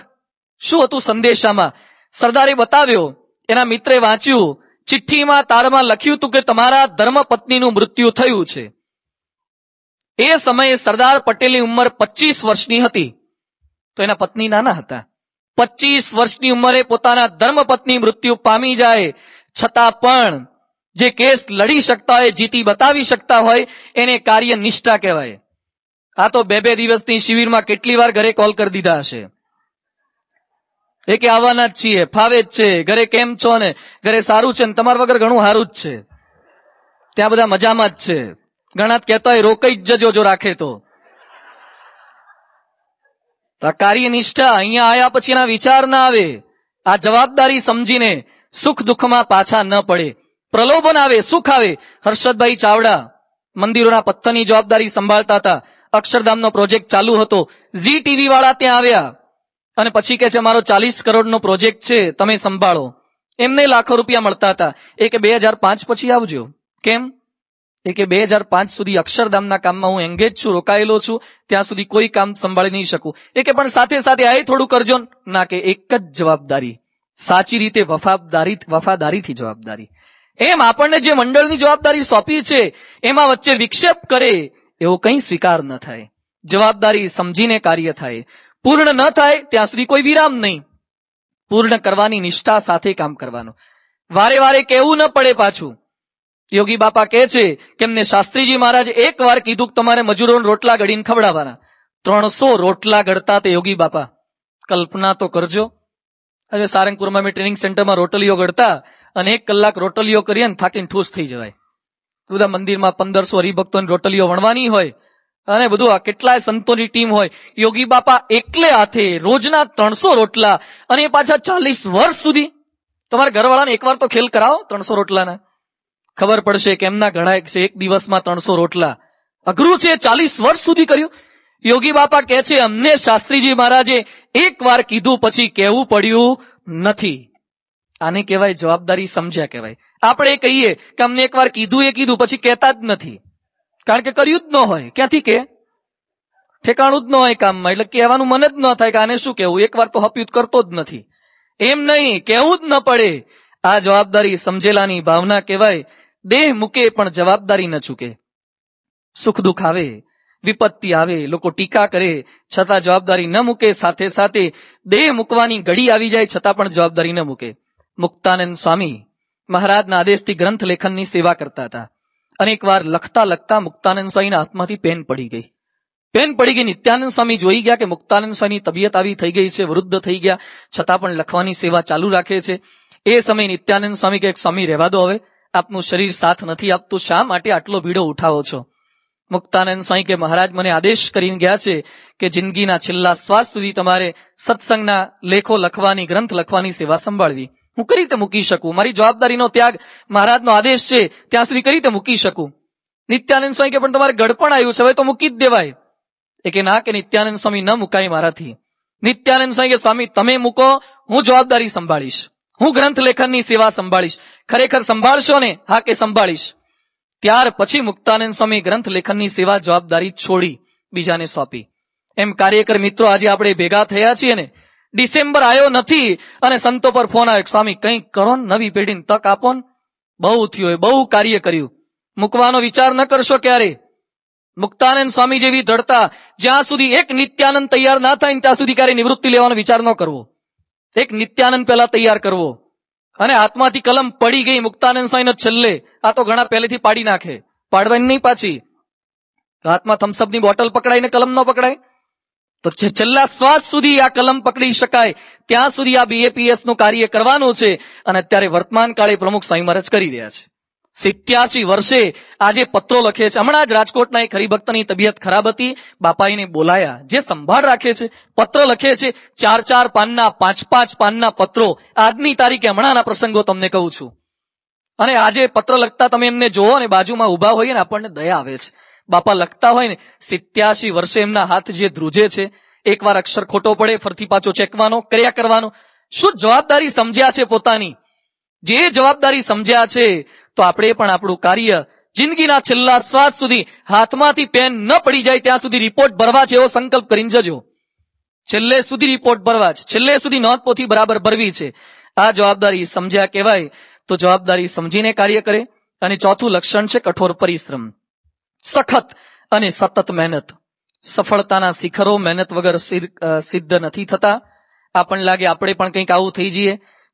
શું હતું સંદેશામાં સરદારે બતાવ્યો એના મિત્રે વાંચ્યું ચિઠ્ઠીમાં તારમાં લખ્યું હતું કે તમારા ધર્મપત્નીનું મૃત્યુ થયું છે એ સમયે સરદાર પટેલની ઉંમર પચીસ વર્ષની હતી તો એના પત્ની નાના હતા પચીસ વર્ષની ઉંમરે પોતાના ધર્મપત્ની મૃત્યુ પામી જાય છતાં પણ જે કેસ લડી શકતા હોય જીતી બતાવી શકતા હોય એને કાર્ય નિષ્ઠા કહેવાય આ તો બે બે દિવસની શિબિરમાં કેટલી વાર ઘરે કોલ કરી દીધા હશે એ કે આવવાના જ છીએ ફાવે જ છે ઘરે કેમ છો ને ઘરે સારું છે ને તમારા વગર ઘણું સારું જ છે ત્યાં બધા મજામાં જ છે ઘણા કહેતા હોય રોકાઈ જ જજો જો રાખે તો નિષ્ઠા અહીંયા આવ્યા પછી એના વિચાર ના આવે આ જવાબદારી સમજીને સુખ દુઃખમાં પાછા ન પડે પ્રલોભન આવે સુખ આવે હર્ષદભાઈ ચાવડા મંદિરોના પથ્થરની જવાબદારી સંભાળતા હતા અક્ષરધામનો પ્રોજેક્ટ ચાલુ હતો ઝી ટીવી વાળા ત્યાં આવ્યા અને પછી કે છે મારો ચાલીસ કરોડનો પ્રોજેક્ટ છે તમે સંભાળો એમને લાખો રૂપિયા મળતા હતા એ કે બે પછી આવજો કેમ એ કે બે સુધી અક્ષરધામના કામમાં હું એંગેજ છું રોકાયેલો છું ત્યાં સુધી કોઈ કામ સંભાળી નહીં શકું એ કે પણ સાથે સાથે આ થોડું કરજો ના કે એક જ જવાબદારી સાચી રીતે વફાદારી વફાદારીથી જવાબદારી એમ આપણને જે મંડળની જવાબદારી સોંપી છે એમાં વચ્ચે વિક્ષેપ કરે એવો કંઈ સ્વીકાર ન થાય જવાબદારી સમજીને કાર્ય થાય પૂર્ણ ન થાય ત્યાં સુધી કોઈ વિરામ નહીં પૂર્ણ કરવાની નિષ્ઠા સાથે કામ કરવાનું વારે વારે કહેવું ન પડે પાછું યોગી બાપા કહે છે કે એમને શાસ્ત્રીજી મહારાજ એક વાર કીધું કે તમારે મજૂરોને રોટલા ગળીને ખવડાવવાના ત્રણસો રોટલા ગળતા તે યોગી બાપા કલ્પના તો કરજો હવે સારંગપુરમાં મેં ટ્રેનિંગ સેન્ટરમાં રોટલીઓ ગળતા અને એક કલાક રોટલીઓ કરીએ ને થાકીને ઠૂસ થઈ જવાય બધા મંદિરમાં પંદરસો હરિભક્તોની રોટલીઓ વણવાની હોય અને બધું આ કેટલાય સંતોની ટીમ હોય યોગી બાપા એકલે હાથે રોજના ત્રણસો રોટલા અને એ પાછા ચાલીસ વર્ષ સુધી તમારા ઘરવાળાને એકવાર તો ખેલ કરાવો ત્રણસો રોટલાના ખબર પડશે કેમના એમના છે એક દિવસમાં ત્રણસો રોટલા અઘરું છે ચાલીસ વર્ષ સુધી કર્યું યોગી બાપા કે છે અમને શાસ્ત્રીજી મહારાજે એક વાર કીધું પછી કહેવું પડ્યું નથી આને કહેવાય જવાબદારી સમજ્યા કહેવાય આપણે કહીએ કે અમને એકવાર કીધું એ કીધું પછી કહેતા જ નથી કારણ કે કર્યું જ ન હોય ક્યાંથી કે ઠેકાણું જ ન હોય કામમાં એટલે કહેવાનું મને જ ન થાય કે આને શું કેવું એકવાર તો હપ્યુત કરતો જ નથી એમ નહીં કેવું જ ન પડે આ જવાબદારી સમજેલાની ભાવના કહેવાય દેહ મૂકે પણ જવાબદારી ન ચૂકે સુખ દુઃખ આવે વિપત્તિ આવે લોકો ટીકા કરે છતાં જવાબદારી ન મૂકે સાથે સાથે દેહ મૂકવાની ઘડી આવી જાય છતાં પણ જવાબદારી ન મૂકે મુક્તાનંદ સ્વામી મહારાજના આદેશથી ગ્રંથ લેખનની સેવા કરતા હતા અનેકવાર લખતા લખતા મુક્તાનંદ સ્વામીના હાથમાંથી પેન પડી ગઈ પેન પડી ગઈ નિત્યાનંદ સ્વામી જોઈ ગયા કે મુક્તાનંદ સ્વામીની તબિયત આવી થઈ ગઈ છે વૃદ્ધ થઈ ગયા છતાં પણ લખવાની સેવા ચાલુ રાખે છે એ સમયે નિત્યાનંદ સ્વામી કે સ્વામી રહેવા દો હવે આપનું શરીર સાથ નથી આપતું શા માટે આટલો ભીડો ઉઠાવો છો મુક્તાનંદ સ્વામી કે મહારાજ મને આદેશ કરીને ગયા છે કે જિંદગીના છેલ્લા શ્વાસ સુધી તમારે સત્સંગના લેખો લખવાની ગ્રંથ લખવાની સેવા સંભાળવી હું કઈ રીતે મૂકી શકું મારી જવાબદારીનો ત્યાગ મહારાજનો આદેશ છે ત્યાં સુધી કઈ રીતે મૂકી શકું નિત્યાનંદ સ્વામી કે પણ તમારે ગડપણ આવ્યું છે હવે તો મૂકી જ દેવાય એ ના કે નિત્યાનંદ સ્વામી ન મુકાય મારાથી નિત્યાનંદ સ્વામી કે સ્વામી તમે મૂકો હું જવાબદારી સંભાળીશ હું ગ્રંથ લેખનની સેવા સંભાળીશ ખરેખર સંભાળશો ને હા કે સંભાળીશ ત્યાર પછી મુક્તાનંદ સ્વામી ગ્રંથ લેખનની સેવા જવાબદારી છોડી બીજાને સોંપી એમ કાર્યકર મિત્રો આજે આપણે ભેગા થયા છીએ ને ડિસેમ્બર આવ્યો નથી અને સંતો પર ફોન આવ્યો સ્વામી કંઈક કરો નવી પેઢીને તક આપો ને બહુ થયું બહુ કાર્ય કર્યું મૂકવાનો વિચાર ન કરશો ક્યારે મુક્તાનંદ સ્વામી જેવી ધડતા જ્યાં સુધી એક નિત્યાનંદ તૈયાર ના થાય ત્યાં સુધી ક્યારે નિવૃત્તિ લેવાનો વિચાર ન કરવો એક નિત્યાનંદ પહેલા તૈયાર કરવો અને હાથમાંથી કલમ પડી ગઈ મુક્તાનંદ સ્વામીનો છેલ્લે આ તો ઘણા પહેલેથી પાડી નાખે પાડવાની નહીં પાછી હાથમાં થમ્સઅપની બોટલ પકડાય ને કલમ ન પકડાય તો છેલ્લા શ્વાસ સુધી આ કલમ પકડી શકાય ત્યાં સુધી આ બીએપીએસ નું કાર્ય કરવાનું છે અને અત્યારે વર્તમાન કાળે પ્રમુખ સ્વામી મહારાજ કરી રહ્યા છે સિત્યાસી વર્ષે આજે પત્રો લખે છે હમણાં જ રાજકોટના એક હરિભક્તની તબિયત ખરાબ હતી બાપાઈને બોલાયા જે સંભાળ રાખે છે પત્ર લખે છે ચાર ચાર પાનના પાંચ પાંચ પાનના પત્રો આજની તારીખે હમણાંના પ્રસંગો તમને કહું છું અને આજે પત્ર લખતા તમે એમને જોવો ને બાજુમાં ઉભા હોઈએ ને આપણને દયા આવે છે બાપા લખતા હોય ને સિત્યાસી વર્ષે એમના હાથ જે ધ્રુજે છે એકવાર અક્ષર ખોટો પડે ફરતી પાછો ચેકવાનો કર્યા કરવાનો શું જવાબદારી સમજ્યા છે પોતાની જે જવાબદારી સમજ્યા છે તો આપણે પણ આપણું કાર્ય જિંદગીના છેલ્લા શ્વાસ સુધી હાથમાંથી પેન ન પડી જાય ત્યાં સુધી રિપોર્ટ ભરવા છે એવો સંકલ્પ કરી જજો છેલ્લે સુધી રિપોર્ટ ભરવા છે છેલ્લે સુધી નોંધપોથી બરાબર ભરવી છે આ જવાબદારી સમજ્યા કહેવાય તો જવાબદારી સમજીને કાર્ય કરે અને ચોથું લક્ષણ છે કઠોર પરિશ્રમ સખત અને સતત મહેનત સફળતાના શિખરો મહેનત વગર સિદ્ધ નથી થતા આપણને લાગે આપણે પણ કંઈક આવું થઈ જઈએ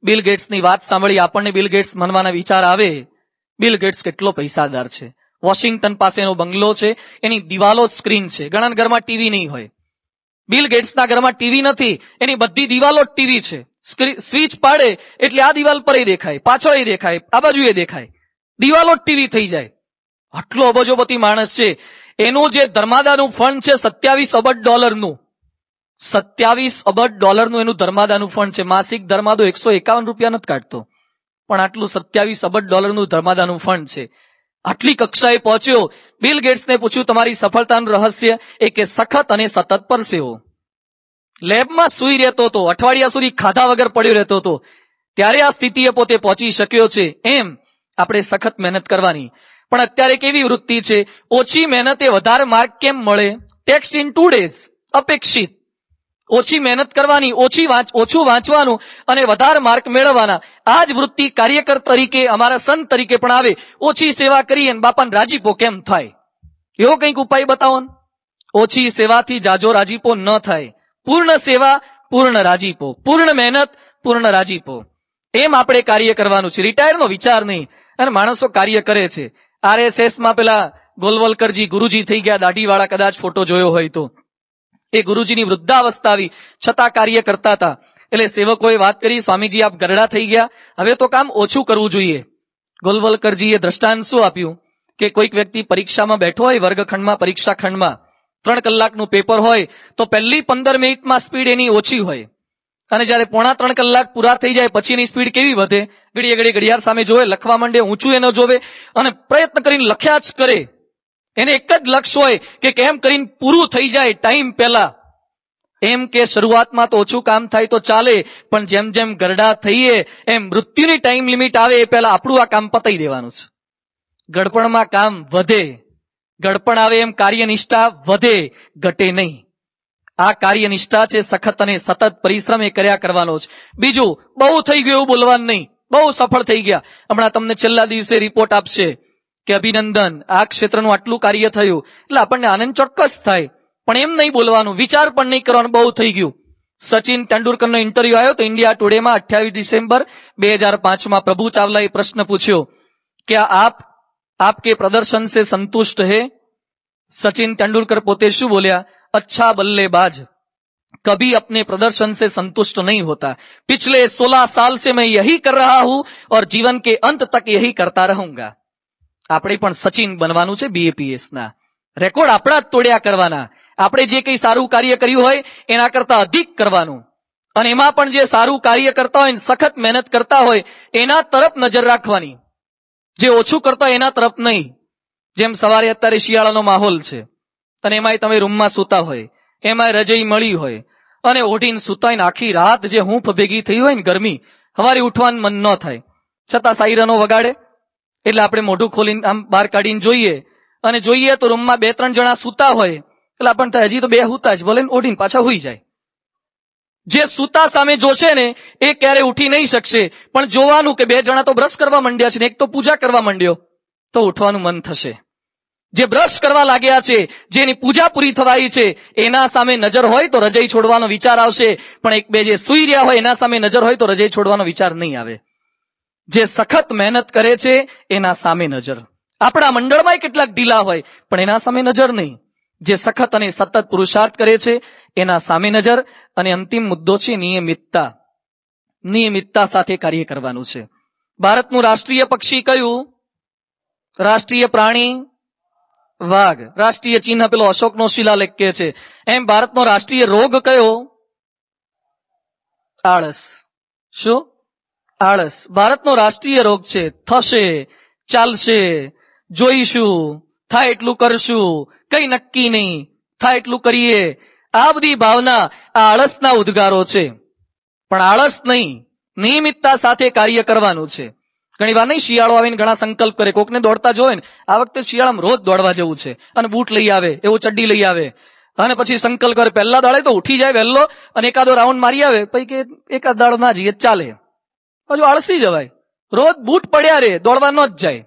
બિલ ગેટ્સની વાત સાંભળી આપણને બિલ ગેટ્સ મનવાના વિચાર આવે બિલ ગેટ્સ કેટલો પૈસાદાર છે વોશિંગ્ટન પાસેનો બંગલો છે એની દિવાલો સ્ક્રીન છે ઘણા ઘરમાં ટીવી નહીં હોય બિલ ગેટ્સના ઘરમાં ટીવી નથી એની બધી દિવાલો ટીવી છે સ્વિચ પાડે એટલે આ દિવાલ પર દેખાય પાછળ દેખાય આ બાજુ દેખાય દિવાલો જ ટીવી થઈ જાય આટલો અબજોપતિ માણસ છે એનું જે ધર્માદાનું ફંડ છે સત્યાવીસ અબજ ડોલરનું સત્યાવીસ અબજ ડોલરનું એનું ધર્માદાનું ફંડ છે માસિક ધર્માદો એકસો એકાવન રૂપિયા નથી કાઢતો પણ આટલું સત્યાવીસ અબજ ડોલરનું ધર્માદાનું ફંડ છે આટલી કક્ષાએ પહોંચ્યો બિલ ગેટ્સને પૂછ્યું તમારી સફળતાનું રહસ્ય એ કે સખત અને સતત પર સેવો લેબમાં સુઈ રહેતો હતો અઠવાડિયા સુધી ખાધા વગર પડ્યો રહેતો હતો ત્યારે આ સ્થિતિએ પોતે પહોંચી શક્યો છે એમ આપણે સખત મહેનત કરવાની પણ અત્યારે કેવી વૃત્તિ છે ઓછી મહેનતે વધારે માર્ક કેમ મળે ટેક્સ્ટ ઇન ટુ ડેઝ અપેક્ષિત ઓછી મહેનત કરવાની ઓછી ઓછું વાંચવાનું અને વધારે માર્ક મેળવવાના આ જ વૃત્તિ કાર્યકર તરીકે અમારા સંત તરીકે પણ આવે ઓછી સેવા કરીએ અને બાપાને રાજીપો કેમ થાય એવો કંઈક ઉપાય બતાવો ઓછી સેવાથી જાજો રાજીપો ન થાય પૂર્ણ સેવા પૂર્ણ રાજીપો પૂર્ણ મહેનત પૂર્ણ રાજીપો એમ આપણે કાર્ય કરવાનું છે રિટાયરનો વિચાર નહીં અને માણસો કાર્ય કરે છે આરએસએસમાં પેલા ગોલવલકરજી ગુરુજી થઈ ગયા દાઢીવાળા કદાચ ફોટો જોયો હોય તો એ ગુરુજીની વૃદ્ધાવસ્થા આવી છતાં કાર્ય કરતા હતા એટલે સેવકોએ વાત કરી સ્વામીજી આપ ગરડા થઈ ગયા હવે તો કામ ઓછું કરવું જોઈએ ગોલવલકરજીએ દ્રષ્ટાંત શું આપ્યું કે કોઈક વ્યક્તિ પરીક્ષામાં બેઠો હોય વર્ગખંડમાં પરીક્ષા ખંડમાં ત્રણ કલાકનું પેપર હોય તો પહેલી પંદર મિનિટમાં સ્પીડ એની ઓછી હોય અને જ્યારે પોણા ત્રણ કલાક પૂરા થઈ જાય પછીની સ્પીડ કેવી વધે ઘડીએ ઘડીએ ઘડિયાળ સામે જોવે લખવા માંડે ઊંચું એ ન જોવે અને પ્રયત્ન કરીને લખ્યા જ કરે એને એક જ લક્ષ્ય હોય કે કેમ કરીને પૂરું થઈ જાય ટાઈમ પહેલા એમ કે શરૂઆતમાં તો ઓછું કામ થાય તો ચાલે પણ જેમ જેમ ગરડા થઈએ એમ મૃત્યુની ટાઈમ લિમિટ આવે એ પહેલા આપણું આ કામ પતાઈ દેવાનું છે ગડપણમાં કામ વધે ગડપણ આવે એમ કાર્યનિષ્ઠા વધે ઘટે નહીં આ કાર્ય નિષ્ઠા છે સખત અને સતત પરિશ્રમ એ કર્યા કરવાનો છે બીજું બહુ થઈ ગયું એવું બોલવાનું નહીં બહુ સફળ થઈ ગયા હમણાં તમને છેલ્લા દિવસે રિપોર્ટ આપશે કે અભિનંદન આ ક્ષેત્રનું આટલું કાર્ય થયું એટલે આપણને આનંદ ચોક્કસ થાય પણ એમ નહીં બોલવાનું વિચાર પણ નહીં કરવાનું બહુ થઈ ગયું સચિન તેંડુલકરનો ઇન્ટરવ્યુ આવ્યો તો ઇન્ડિયા ટુડેમાં અઠ્યાવીસ ડિસેમ્બર બે હજાર પાંચમાં પ્રભુ ચાવલાએ પ્રશ્ન પૂછ્યો કે આપ આપ કે પ્રદર્શન સે સંતુષ્ટ હે સચિન તેંડુલકર પોતે શું બોલ્યા अच्छा बल्लेबाज कभी अपने प्रदर्शन से संतुष्ट नहीं होता पिछले 16 साल से मैं यही कर रहा हूं और जीवन के अंत तक यही करता रहूंगा આપણે પણ સચિન બનવાનું છે બીએપીએસ ના રેકોર્ડ આપણા જ તોડ્યા કરવાના આપણે જે કંઈ સારું કાર્ય કર્યું હોય એના કરતા અધિક કરવાનું અને એમાં પણ જે સારું કાર્ય કરતા હોય સખત મહેનત કરતા હોય એના તરફ નજર રાખવાની જે ઓછું કરતા એના તરફ નહીં જેમ સવારે અત્યારે શિયાળાનો માહોલ છે અને એમાંય તમે રૂમમાં સૂતા હોય એમાંય રજઈ મળી હોય અને ઓઢીને સૂતાઈને આખી રાત જે હૂંફ ભેગી થઈ હોય ને ગરમી હવારે ઉઠવાનું મન ન થાય છતાં સાયરનો વગાડે એટલે આપણે મોઢું ખોલીને આમ બહાર કાઢીને જોઈએ અને જોઈએ તો રૂમમાં બે ત્રણ જણા સૂતા હોય એટલે આપણને થાય હજી તો બે સૂતા જ ભલે ઓઢીને પાછા હોઈ જાય જે સૂતા સામે જોશે ને એ ક્યારે ઉઠી નહીં શકશે પણ જોવાનું કે બે જણા તો બ્રશ કરવા માંડ્યા છે ને એક તો પૂજા કરવા માંડ્યો તો ઉઠવાનું મન થશે જે બ્રશ કરવા લાગ્યા છે જેની પૂજા પૂરી થવાઈ છે એના સામે નજર હોય તો રજય છોડવાનો વિચાર આવશે પણ એક બે જે સુઈ રહ્યા હોય એના સામે નજર હોય તો રજય છોડવાનો વિચાર નહીં આવે જે સખત મહેનત કરે છે એના સામે નજર આપણા મંડળમાં કેટલાક ઢીલા હોય પણ એના સામે નજર નહીં જે સખત અને સતત પુરુષાર્થ કરે છે એના સામે નજર અને અંતિમ મુદ્દો છે નિયમિતતા નિયમિતતા સાથે કાર્ય કરવાનું છે ભારતનું રાષ્ટ્રીય પક્ષી કયું રાષ્ટ્રીય પ્રાણી વાઘ રાષ્ટ્રીય ચિહ્ન પેલો અશોકનો શિલાલેખ કે છે એમ ભારતનો રાષ્ટ્રીય રોગ કયો આળસ શું આળસ ભારતનો રાષ્ટ્રીય રોગ છે થશે ચાલશે જોઈશું થાય એટલું કરશું કઈ નક્કી નહીં થાય એટલું કરીએ આ બધી ભાવના આ આળસના ઉદ્ગારો છે પણ આળસ નહીં નિયમિતતા સાથે કાર્ય કરવાનું છે ઘણી વાર નહીં શિયાળો આવીને ઘણા સંકલ્પ કરે કોકને દોડતા જોવે ને આ વખતે શિયાળામાં રોજ દોડવા જેવું છે અને બૂટ લઈ આવે એવું ચડ્ડી લઈ આવે અને પછી સંકલ્પ કરે પહેલા દાડે તો ઉઠી જાય વહેલો અને એકાદો રાઉન્ડ મારી આવે પછી કે એકાદ દાડો ના જઈએ ચાલે હજુ આળસી જવાય રોજ બૂટ પડ્યા રે દોડવા ન જ જાય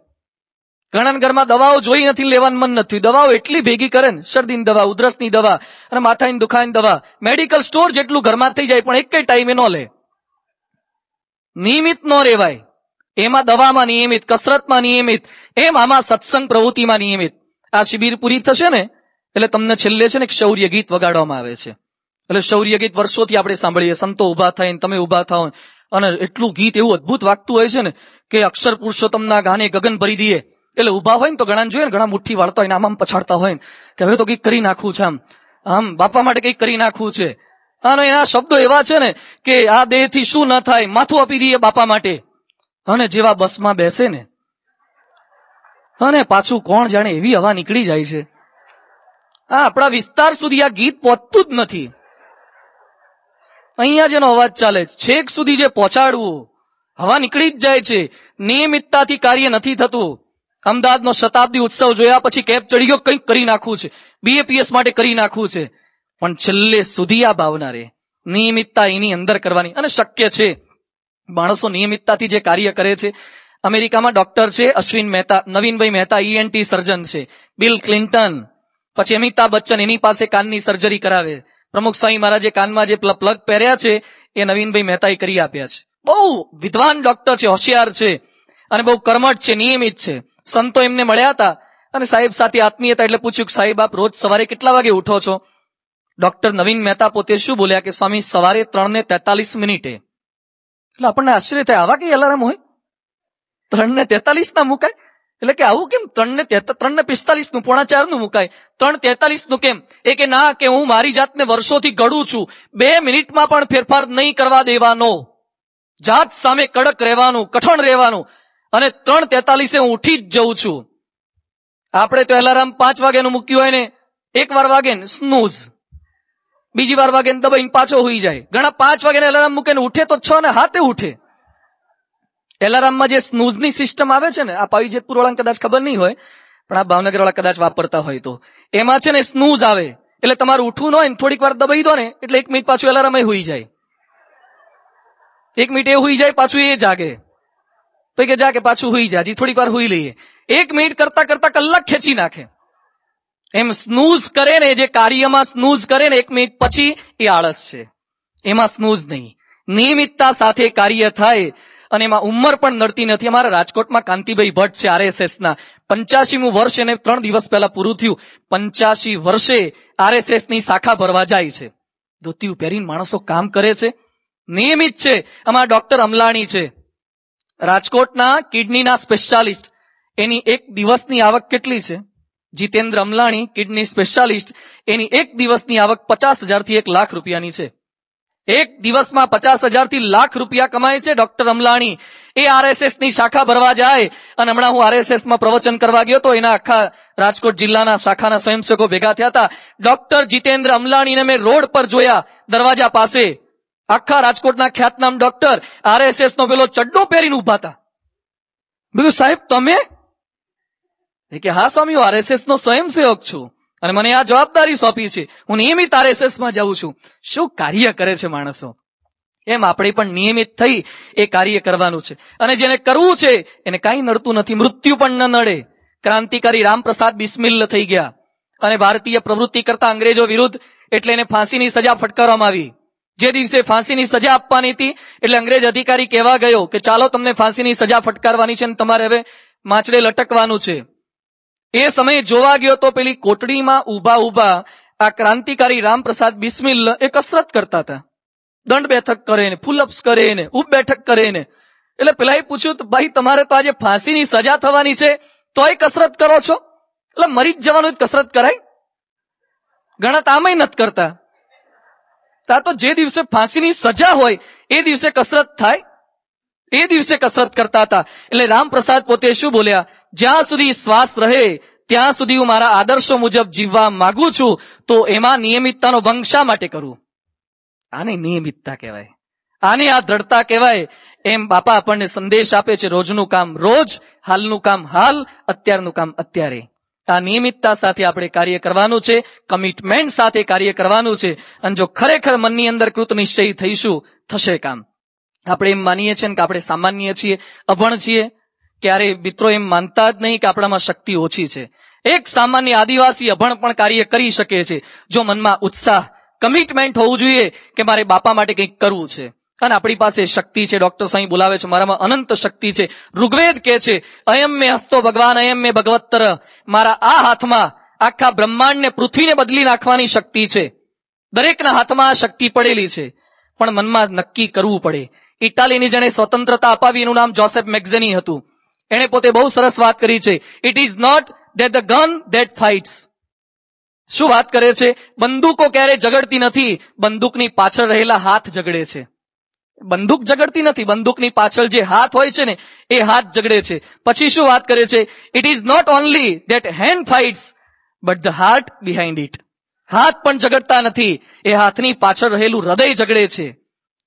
ઘણા ઘરમાં દવાઓ જોઈ નથી લેવાનું મન નથી દવાઓ એટલી ભેગી કરે ને શરદીની દવા ઉધરસની દવા અને માથાની દુખાવાની દવા મેડિકલ સ્ટોર જેટલું ઘરમાં થઈ જાય પણ એક ટાઈમે ન લે નિયમિત ન રહેવાય એમાં દવામાં નિયમિત કસરતમાં નિયમિત એમ આમાં સત્સંગ પ્રવૃત્તિમાં નિયમિત આ શિબિર પૂરી થશે ને એટલે તમને છેલ્લે છે ને એક શૌર્ય ગીત વગાડવામાં આવે છે એટલે શૌર્ય ગીત વર્ષોથી આપણે સાંભળીએ સંતો ઉભા થાય તમે ઉભા થાઓ અને એટલું ગીત એવું અદભુત વાગતું હોય છે ને કે અક્ષર પુરુષોત્તમના ગાને ગગન ભરી દઈએ એટલે ઉભા હોય ને તો ઘણા જોઈએ ને ઘણા મુઠ્ઠી વાળતા હોય ને આમ આમ પછાડતા હોય ને કે હવે તો કંઈક કરી નાખવું છે આમ આમ બાપા માટે કંઈક કરી નાખવું છે અને એના શબ્દો એવા છે ને કે આ દેહથી શું ન થાય માથું આપી દઈએ બાપા માટે અને જેવા બસમાં બેસે ને અને પાછું કોણ જાણે એવી હવા નીકળી જાય છે આ આપણા વિસ્તાર સુધી આ ગીત પહોંચતું જ નથી અહીંયા જેનો અવાજ ચાલે છેક સુધી જે પહોંચાડવું હવા નીકળી જ જાય છે નિયમિતતાથી કાર્ય નથી થતું અમદાવાદનો શતાબ્દી ઉત્સવ જોયા પછી કેપ ચડી ગયો કંઈક કરી નાખવું છે બીએપીએસ માટે કરી નાખવું છે પણ છેલ્લે સુધી આ ભાવના રે નિયમિતતા એની અંદર કરવાની અને શક્ય છે માણસો નિયમિતતાથી જે કાર્ય કરે છે અમેરિકામાં ડોક્ટર છે Ashwin Mehta Navinbhai Mehta ENT e surgeon છે બિલ ક્લિન્ટન પછી અમિતાભ બચ્ચન એની પાસે કાનની સર્જરી કરાવે પ્રમુખ સ્વામી મહારાજે કાનમાં જે પ્લગ પહેર્યા છે એ નવીનભાઈ મહેતાએ કરી આપ્યા છે બહુ વિદ્વાન ડોક્ટર છે હોશિયાર છે અને બહુ કર્મઠ છે નિયમિત છે સંતો એમને મળ્યા હતા અને સાહેબ સાથે આત્મીયતા એટલે પૂછ્યું કે સાહેબ આપ રોજ સવારે કેટલા વાગે ઉઠો છો ડોક્ટર નવીન મહેતા પોતે શું બોલ્યા કે સ્વામી સવારે ત્રણ ને તેતાલીસ મિનિટે એટલે આપણને આશ્ચર્ય થાય આવા કે અલાર્મ હોય ત્રણને ને તેતાલીસ ના મુકાય એટલે કે આવું કેમ ત્રણને ત્રણને ત્રણ ને પિસ્તાલીસ નું પોણા ચાર નું મુકાય ત્રણ તેતાલીસ નું કેમ એ કે ના કે હું મારી જાતને વર્ષોથી ઘડું છું બે મિનિટમાં પણ ફેરફાર નહીં કરવા દેવાનો જાત સામે કડક રહેવાનું કઠણ રહેવાનું અને ત્રણ તેતાલીસે હું ઉઠી જ જઉં છું આપણે તો એલારામ પાંચ વાગ્યાનું મૂક્યું હોય ને એક વાર વાગે ને સ્નૂઝ બીજી વાર વાગે દબાઈ પાછો હોઈ જાય ઘણા પાંચ વાગે એલાર્મ મૂકે ઉઠે તો છ ને હાથે ઉઠે એલાર્મમાં જે સ્નૂઝની સિસ્ટમ આવે છે ને આ પાવી જેતપુર વાળાને કદાચ ખબર નહીં હોય પણ આ ભાવનગર વાળા કદાચ વાપરતા હોય તો એમાં છે ને સ્નૂઝ આવે એટલે તમારું ઉઠવું ન હોય ને થોડીક વાર દબાઈ દો ને એટલે એક મિનિટ પાછું એલાર્મ એ હોઈ જાય એક મિનિટ એ હોઈ જાય પાછું એ જાગે પછી કે જા કે પાછું હોઈ જા હજી થોડીક વાર હોઈ લઈએ એક મિનિટ કરતા કરતા કલાક ખેંચી નાખે એમ સ્નૂઝ કરે ને જે કાર્યમાં સ્નૂઝ કરે ને એક મિનિટ પછી એ આળસ છે એમાં સ્નૂઝ નહીં નિયમિતતા સાથે કાર્ય થાય અને એમાં ઉંમર પણ નડતી નથી અમારા રાજકોટમાં કાંતિભાઈ ભટ્ટ છે આરએસએસના પંચ્યાસીમું વર્ષ એને ત્રણ દિવસ પહેલા પૂરું થયું પંચ્યાસી વર્ષે આરએસએસની શાખા ભરવા જાય છે ધોતીયું પહેરીને માણસો કામ કરે છે નિયમિત છે અમારા ડોક્ટર અમલાણી છે રાજકોટના કિડનીના સ્પેશિયાલિસ્ટ એની એક દિવસની આવક કેટલી છે જીતેન્દ્ર અમલાણી કિડની સ્પેશિયાલિસ્ટ એની એક દિવસની આવક પચાસ હજારથી એક લાખ રૂપિયાની છે એક દિવસમાં પચાસ હજારથી લાખ રૂપિયા કમાય છે ડોક્ટર અમલાણી એ આરએસએસ ની શાખા ભરવા જાય અને હમણાં હું આરએસએસ માં પ્રવચન કરવા ગયો તો એના આખા રાજકોટ જિલ્લાના શાખાના સ્વયંસેવકો ભેગા થયા હતા ડોક્ટર જીતેન્દ્ર અમલાણીને મેં રોડ પર જોયા દરવાજા પાસે આખા રાજકોટના ખ્યાતનામ ડોક્ટર આરએસએસ નો પેલો ચડ્ડો પહેરીને ઉભા હતા બીજું સાહેબ તમે કે હા સ્વામી હું આરએસએસ નો સ્વયંસેવક છું અને મને આ જવાબદારી સોંપી છે હું નિયમિત આરએસએસ માં જાઉં છું શું કાર્ય કરે છે માણસો એમ આપણે પણ નિયમિત થઈ એ કાર્ય કરવાનું છે અને જેને કરવું છે એને કાંઈ નડતું નથી મૃત્યુ પણ ન નડે ક્રાંતિકારી રામપ્રસાદ બિસ્મિલ્લ થઈ ગયા અને ભારતીય પ્રવૃત્તિ કરતા અંગ્રેજો વિરુદ્ધ એટલે એને ફાંસીની સજા ફટકારવામાં આવી જે દિવસે ફાંસીની સજા આપવાની હતી એટલે અંગ્રેજ અધિકારી કહેવા ગયો કે ચાલો તમને ફાંસીની સજા ફટકારવાની છે અને તમારે હવે માછડે લટકવાનું છે એ સમયે જોવા ગયો તો પેલી કોટડીમાં ઊભા ઊભા આ ક્રાંતિકારી રામપ્રસાદ બિસ્મિલ એ કસરત કરતા હતા દંડ બેઠક કરે ને ફૂલઅપ્સ કરે ને ઉપ બેઠક કરે ને એટલે પેલા પૂછ્યું ભાઈ તમારે તો આજે ફાંસીની સજા થવાની છે તોય કસરત કરો છો એટલે મરી જ જવાનું કસરત કરાય ઘણા તામય નથી કરતા તા તો જે દિવસે ફાંસીની સજા હોય એ દિવસે કસરત થાય એ દિવસે કસરત કરતા હતા એટલે રામપ્રસાદ પોતે શું બોલ્યા જ્યાં સુધી શ્વાસ રહે ત્યાં સુધી હું મારા આદર્શો મુજબ જીવવા માંગુ છું તો એમાં નિયમિતતાનો ભંગ શા માટે કરું આની નિયમિતતા કહેવાય આની આ દ્રઢતા કહેવાય એમ બાપા આપણને સંદેશ આપે છે રોજનું કામ રોજ હાલનું કામ હાલ અત્યારનું કામ અત્યારે આ નિયમિતતા સાથે આપણે કાર્ય કરવાનું છે કમિટમેન્ટ સાથે કાર્ય કરવાનું છે અને જો ખરેખર મનની અંદર કૃત નિશ્ચય થઈશું થશે કામ આપણે એમ માનીએ છીએ કે આપણે સામાન્ય છીએ અભણ છીએ ક્યારેય મિત્રો એમ માનતા જ નહીં કે આપણામાં શક્તિ ઓછી છે એક સામાન્ય આદિવાસી અભણ પણ કાર્ય કરી શકે છે જો મનમાં ઉત્સાહ કમિટમેન્ટ હોવું જોઈએ કે મારે બાપા માટે કંઈક કરવું છે અને આપણી પાસે શક્તિ છે ડોક્ટર સાંઈ બોલાવે છે મારામાં અનંત શક્તિ છે ઋગ્વેદ કહે છે અયમ મેં હસ્તો ભગવાન અયમ મેં ભગવત્તર મારા આ હાથમાં આખા બ્રહ્માંડને પૃથ્વીને બદલી નાખવાની શક્તિ છે દરેકના હાથમાં આ શક્તિ પડેલી છે પણ મનમાં નક્કી કરવું પડે ઇટાલીની જેણે સ્વતંત્રતા અપાવી એનું નામ જોસેફ મેગઝેની હતું એણે પોતે બહુ સરસ વાત કરી છે it is not that the gun that fights શું વાત કરે છે બંદૂકો ક્યારે ઝઘડતી નથી બંદૂકની પાછળ રહેલા હાથ ઝઘડે છે બંદૂક ઝઘડતી નથી બંદૂકની પાછળ જે હાથ હોય છે ને એ હાથ ઝઘડે છે પછી શું વાત કરે છે it is not only that hand fights but the heart behind it હાથ પણ ઝઘડતા નથી એ હાથની પાછળ રહેલું હૃદય ઝઘડે છે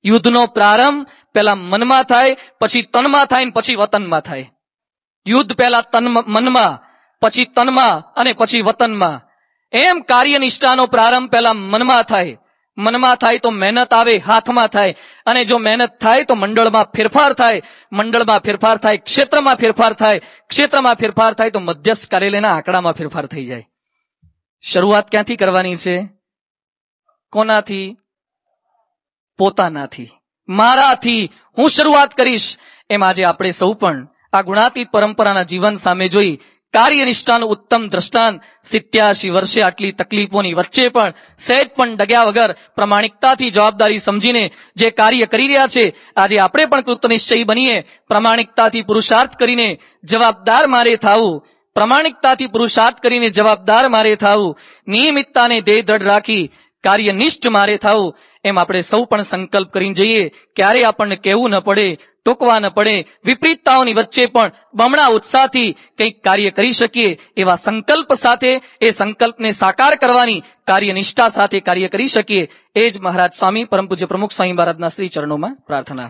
યુદ્ધનો પ્રારંભ પહેલા મનમાં થાય પછી તનમાં થાય પછી વતનમાં થાય યુદ્ધ પહેલા તન મનમાં પછી તનમાં અને પછી વતનમાં એમ કાર્યનિષ્ઠાનો પ્રારંભ પહેલા મનમાં થાય મનમાં થાય તો મહેનત આવે હાથમાં થાય અને જો મહેનત થાય તો મંડળમાં ફેરફાર થાય મંડળમાં ફેરફાર થાય ક્ષેત્રમાં ફેરફાર થાય ક્ષેત્રમાં ફેરફાર થાય તો મધ્યસ્થ કાર્યાલયના આંકડામાં ફેરફાર થઈ જાય શરૂઆત ક્યાંથી કરવાની છે કોનાથી પોતાનાથી મારાથી હું શરૂઆત કરીશ એમ આજે આપણે સૌ પણ આ ગુણાતીત પરંપરાના જીવન સામે જોઈ કાર્યનિષ્ઠાનું ઉત્તમ દ્રષ્ટાંત સિત્યાસી વર્ષે આટલી તકલીફોની વચ્ચે પણ સહેજ પણ ડગ્યા વગર પ્રમાણિકતાથી જવાબદારી સમજીને જે કાર્ય કરી રહ્યા છે આજે આપણે પણ કૃતનિશ્ચયી બનીએ પ્રમાણિકતાથી પુરુષાર્થ કરીને જવાબદાર મારે થવું પ્રમાણિકતાથી પુરુષાર્થ કરીને જવાબદાર મારે થવું નિયમિતતાને દેહ દઢ રાખી કાર્યનિષ્ઠ મારે થવું એમ આપણે સૌ પણ સંકલ્પ કરીને જઈએ ક્યારે આપણને કહેવું ન પડે ટોકવા ન પડે વિપરીતતાઓની વચ્ચે પણ બમણા ઉત્સાહથી કંઈક કાર્ય કરી શકીએ એવા સંકલ્પ સાથે એ સંકલ્પને સાકાર કરવાની કાર્ય નિષ્ઠા સાથે કાર્ય કરી શકીએ એ જ મહારાજ સ્વામી પરમ પૂજ્ય પ્રમુખ સ્વામી મહારાજના શ્રી ચરણોમાં પ્રાર્થના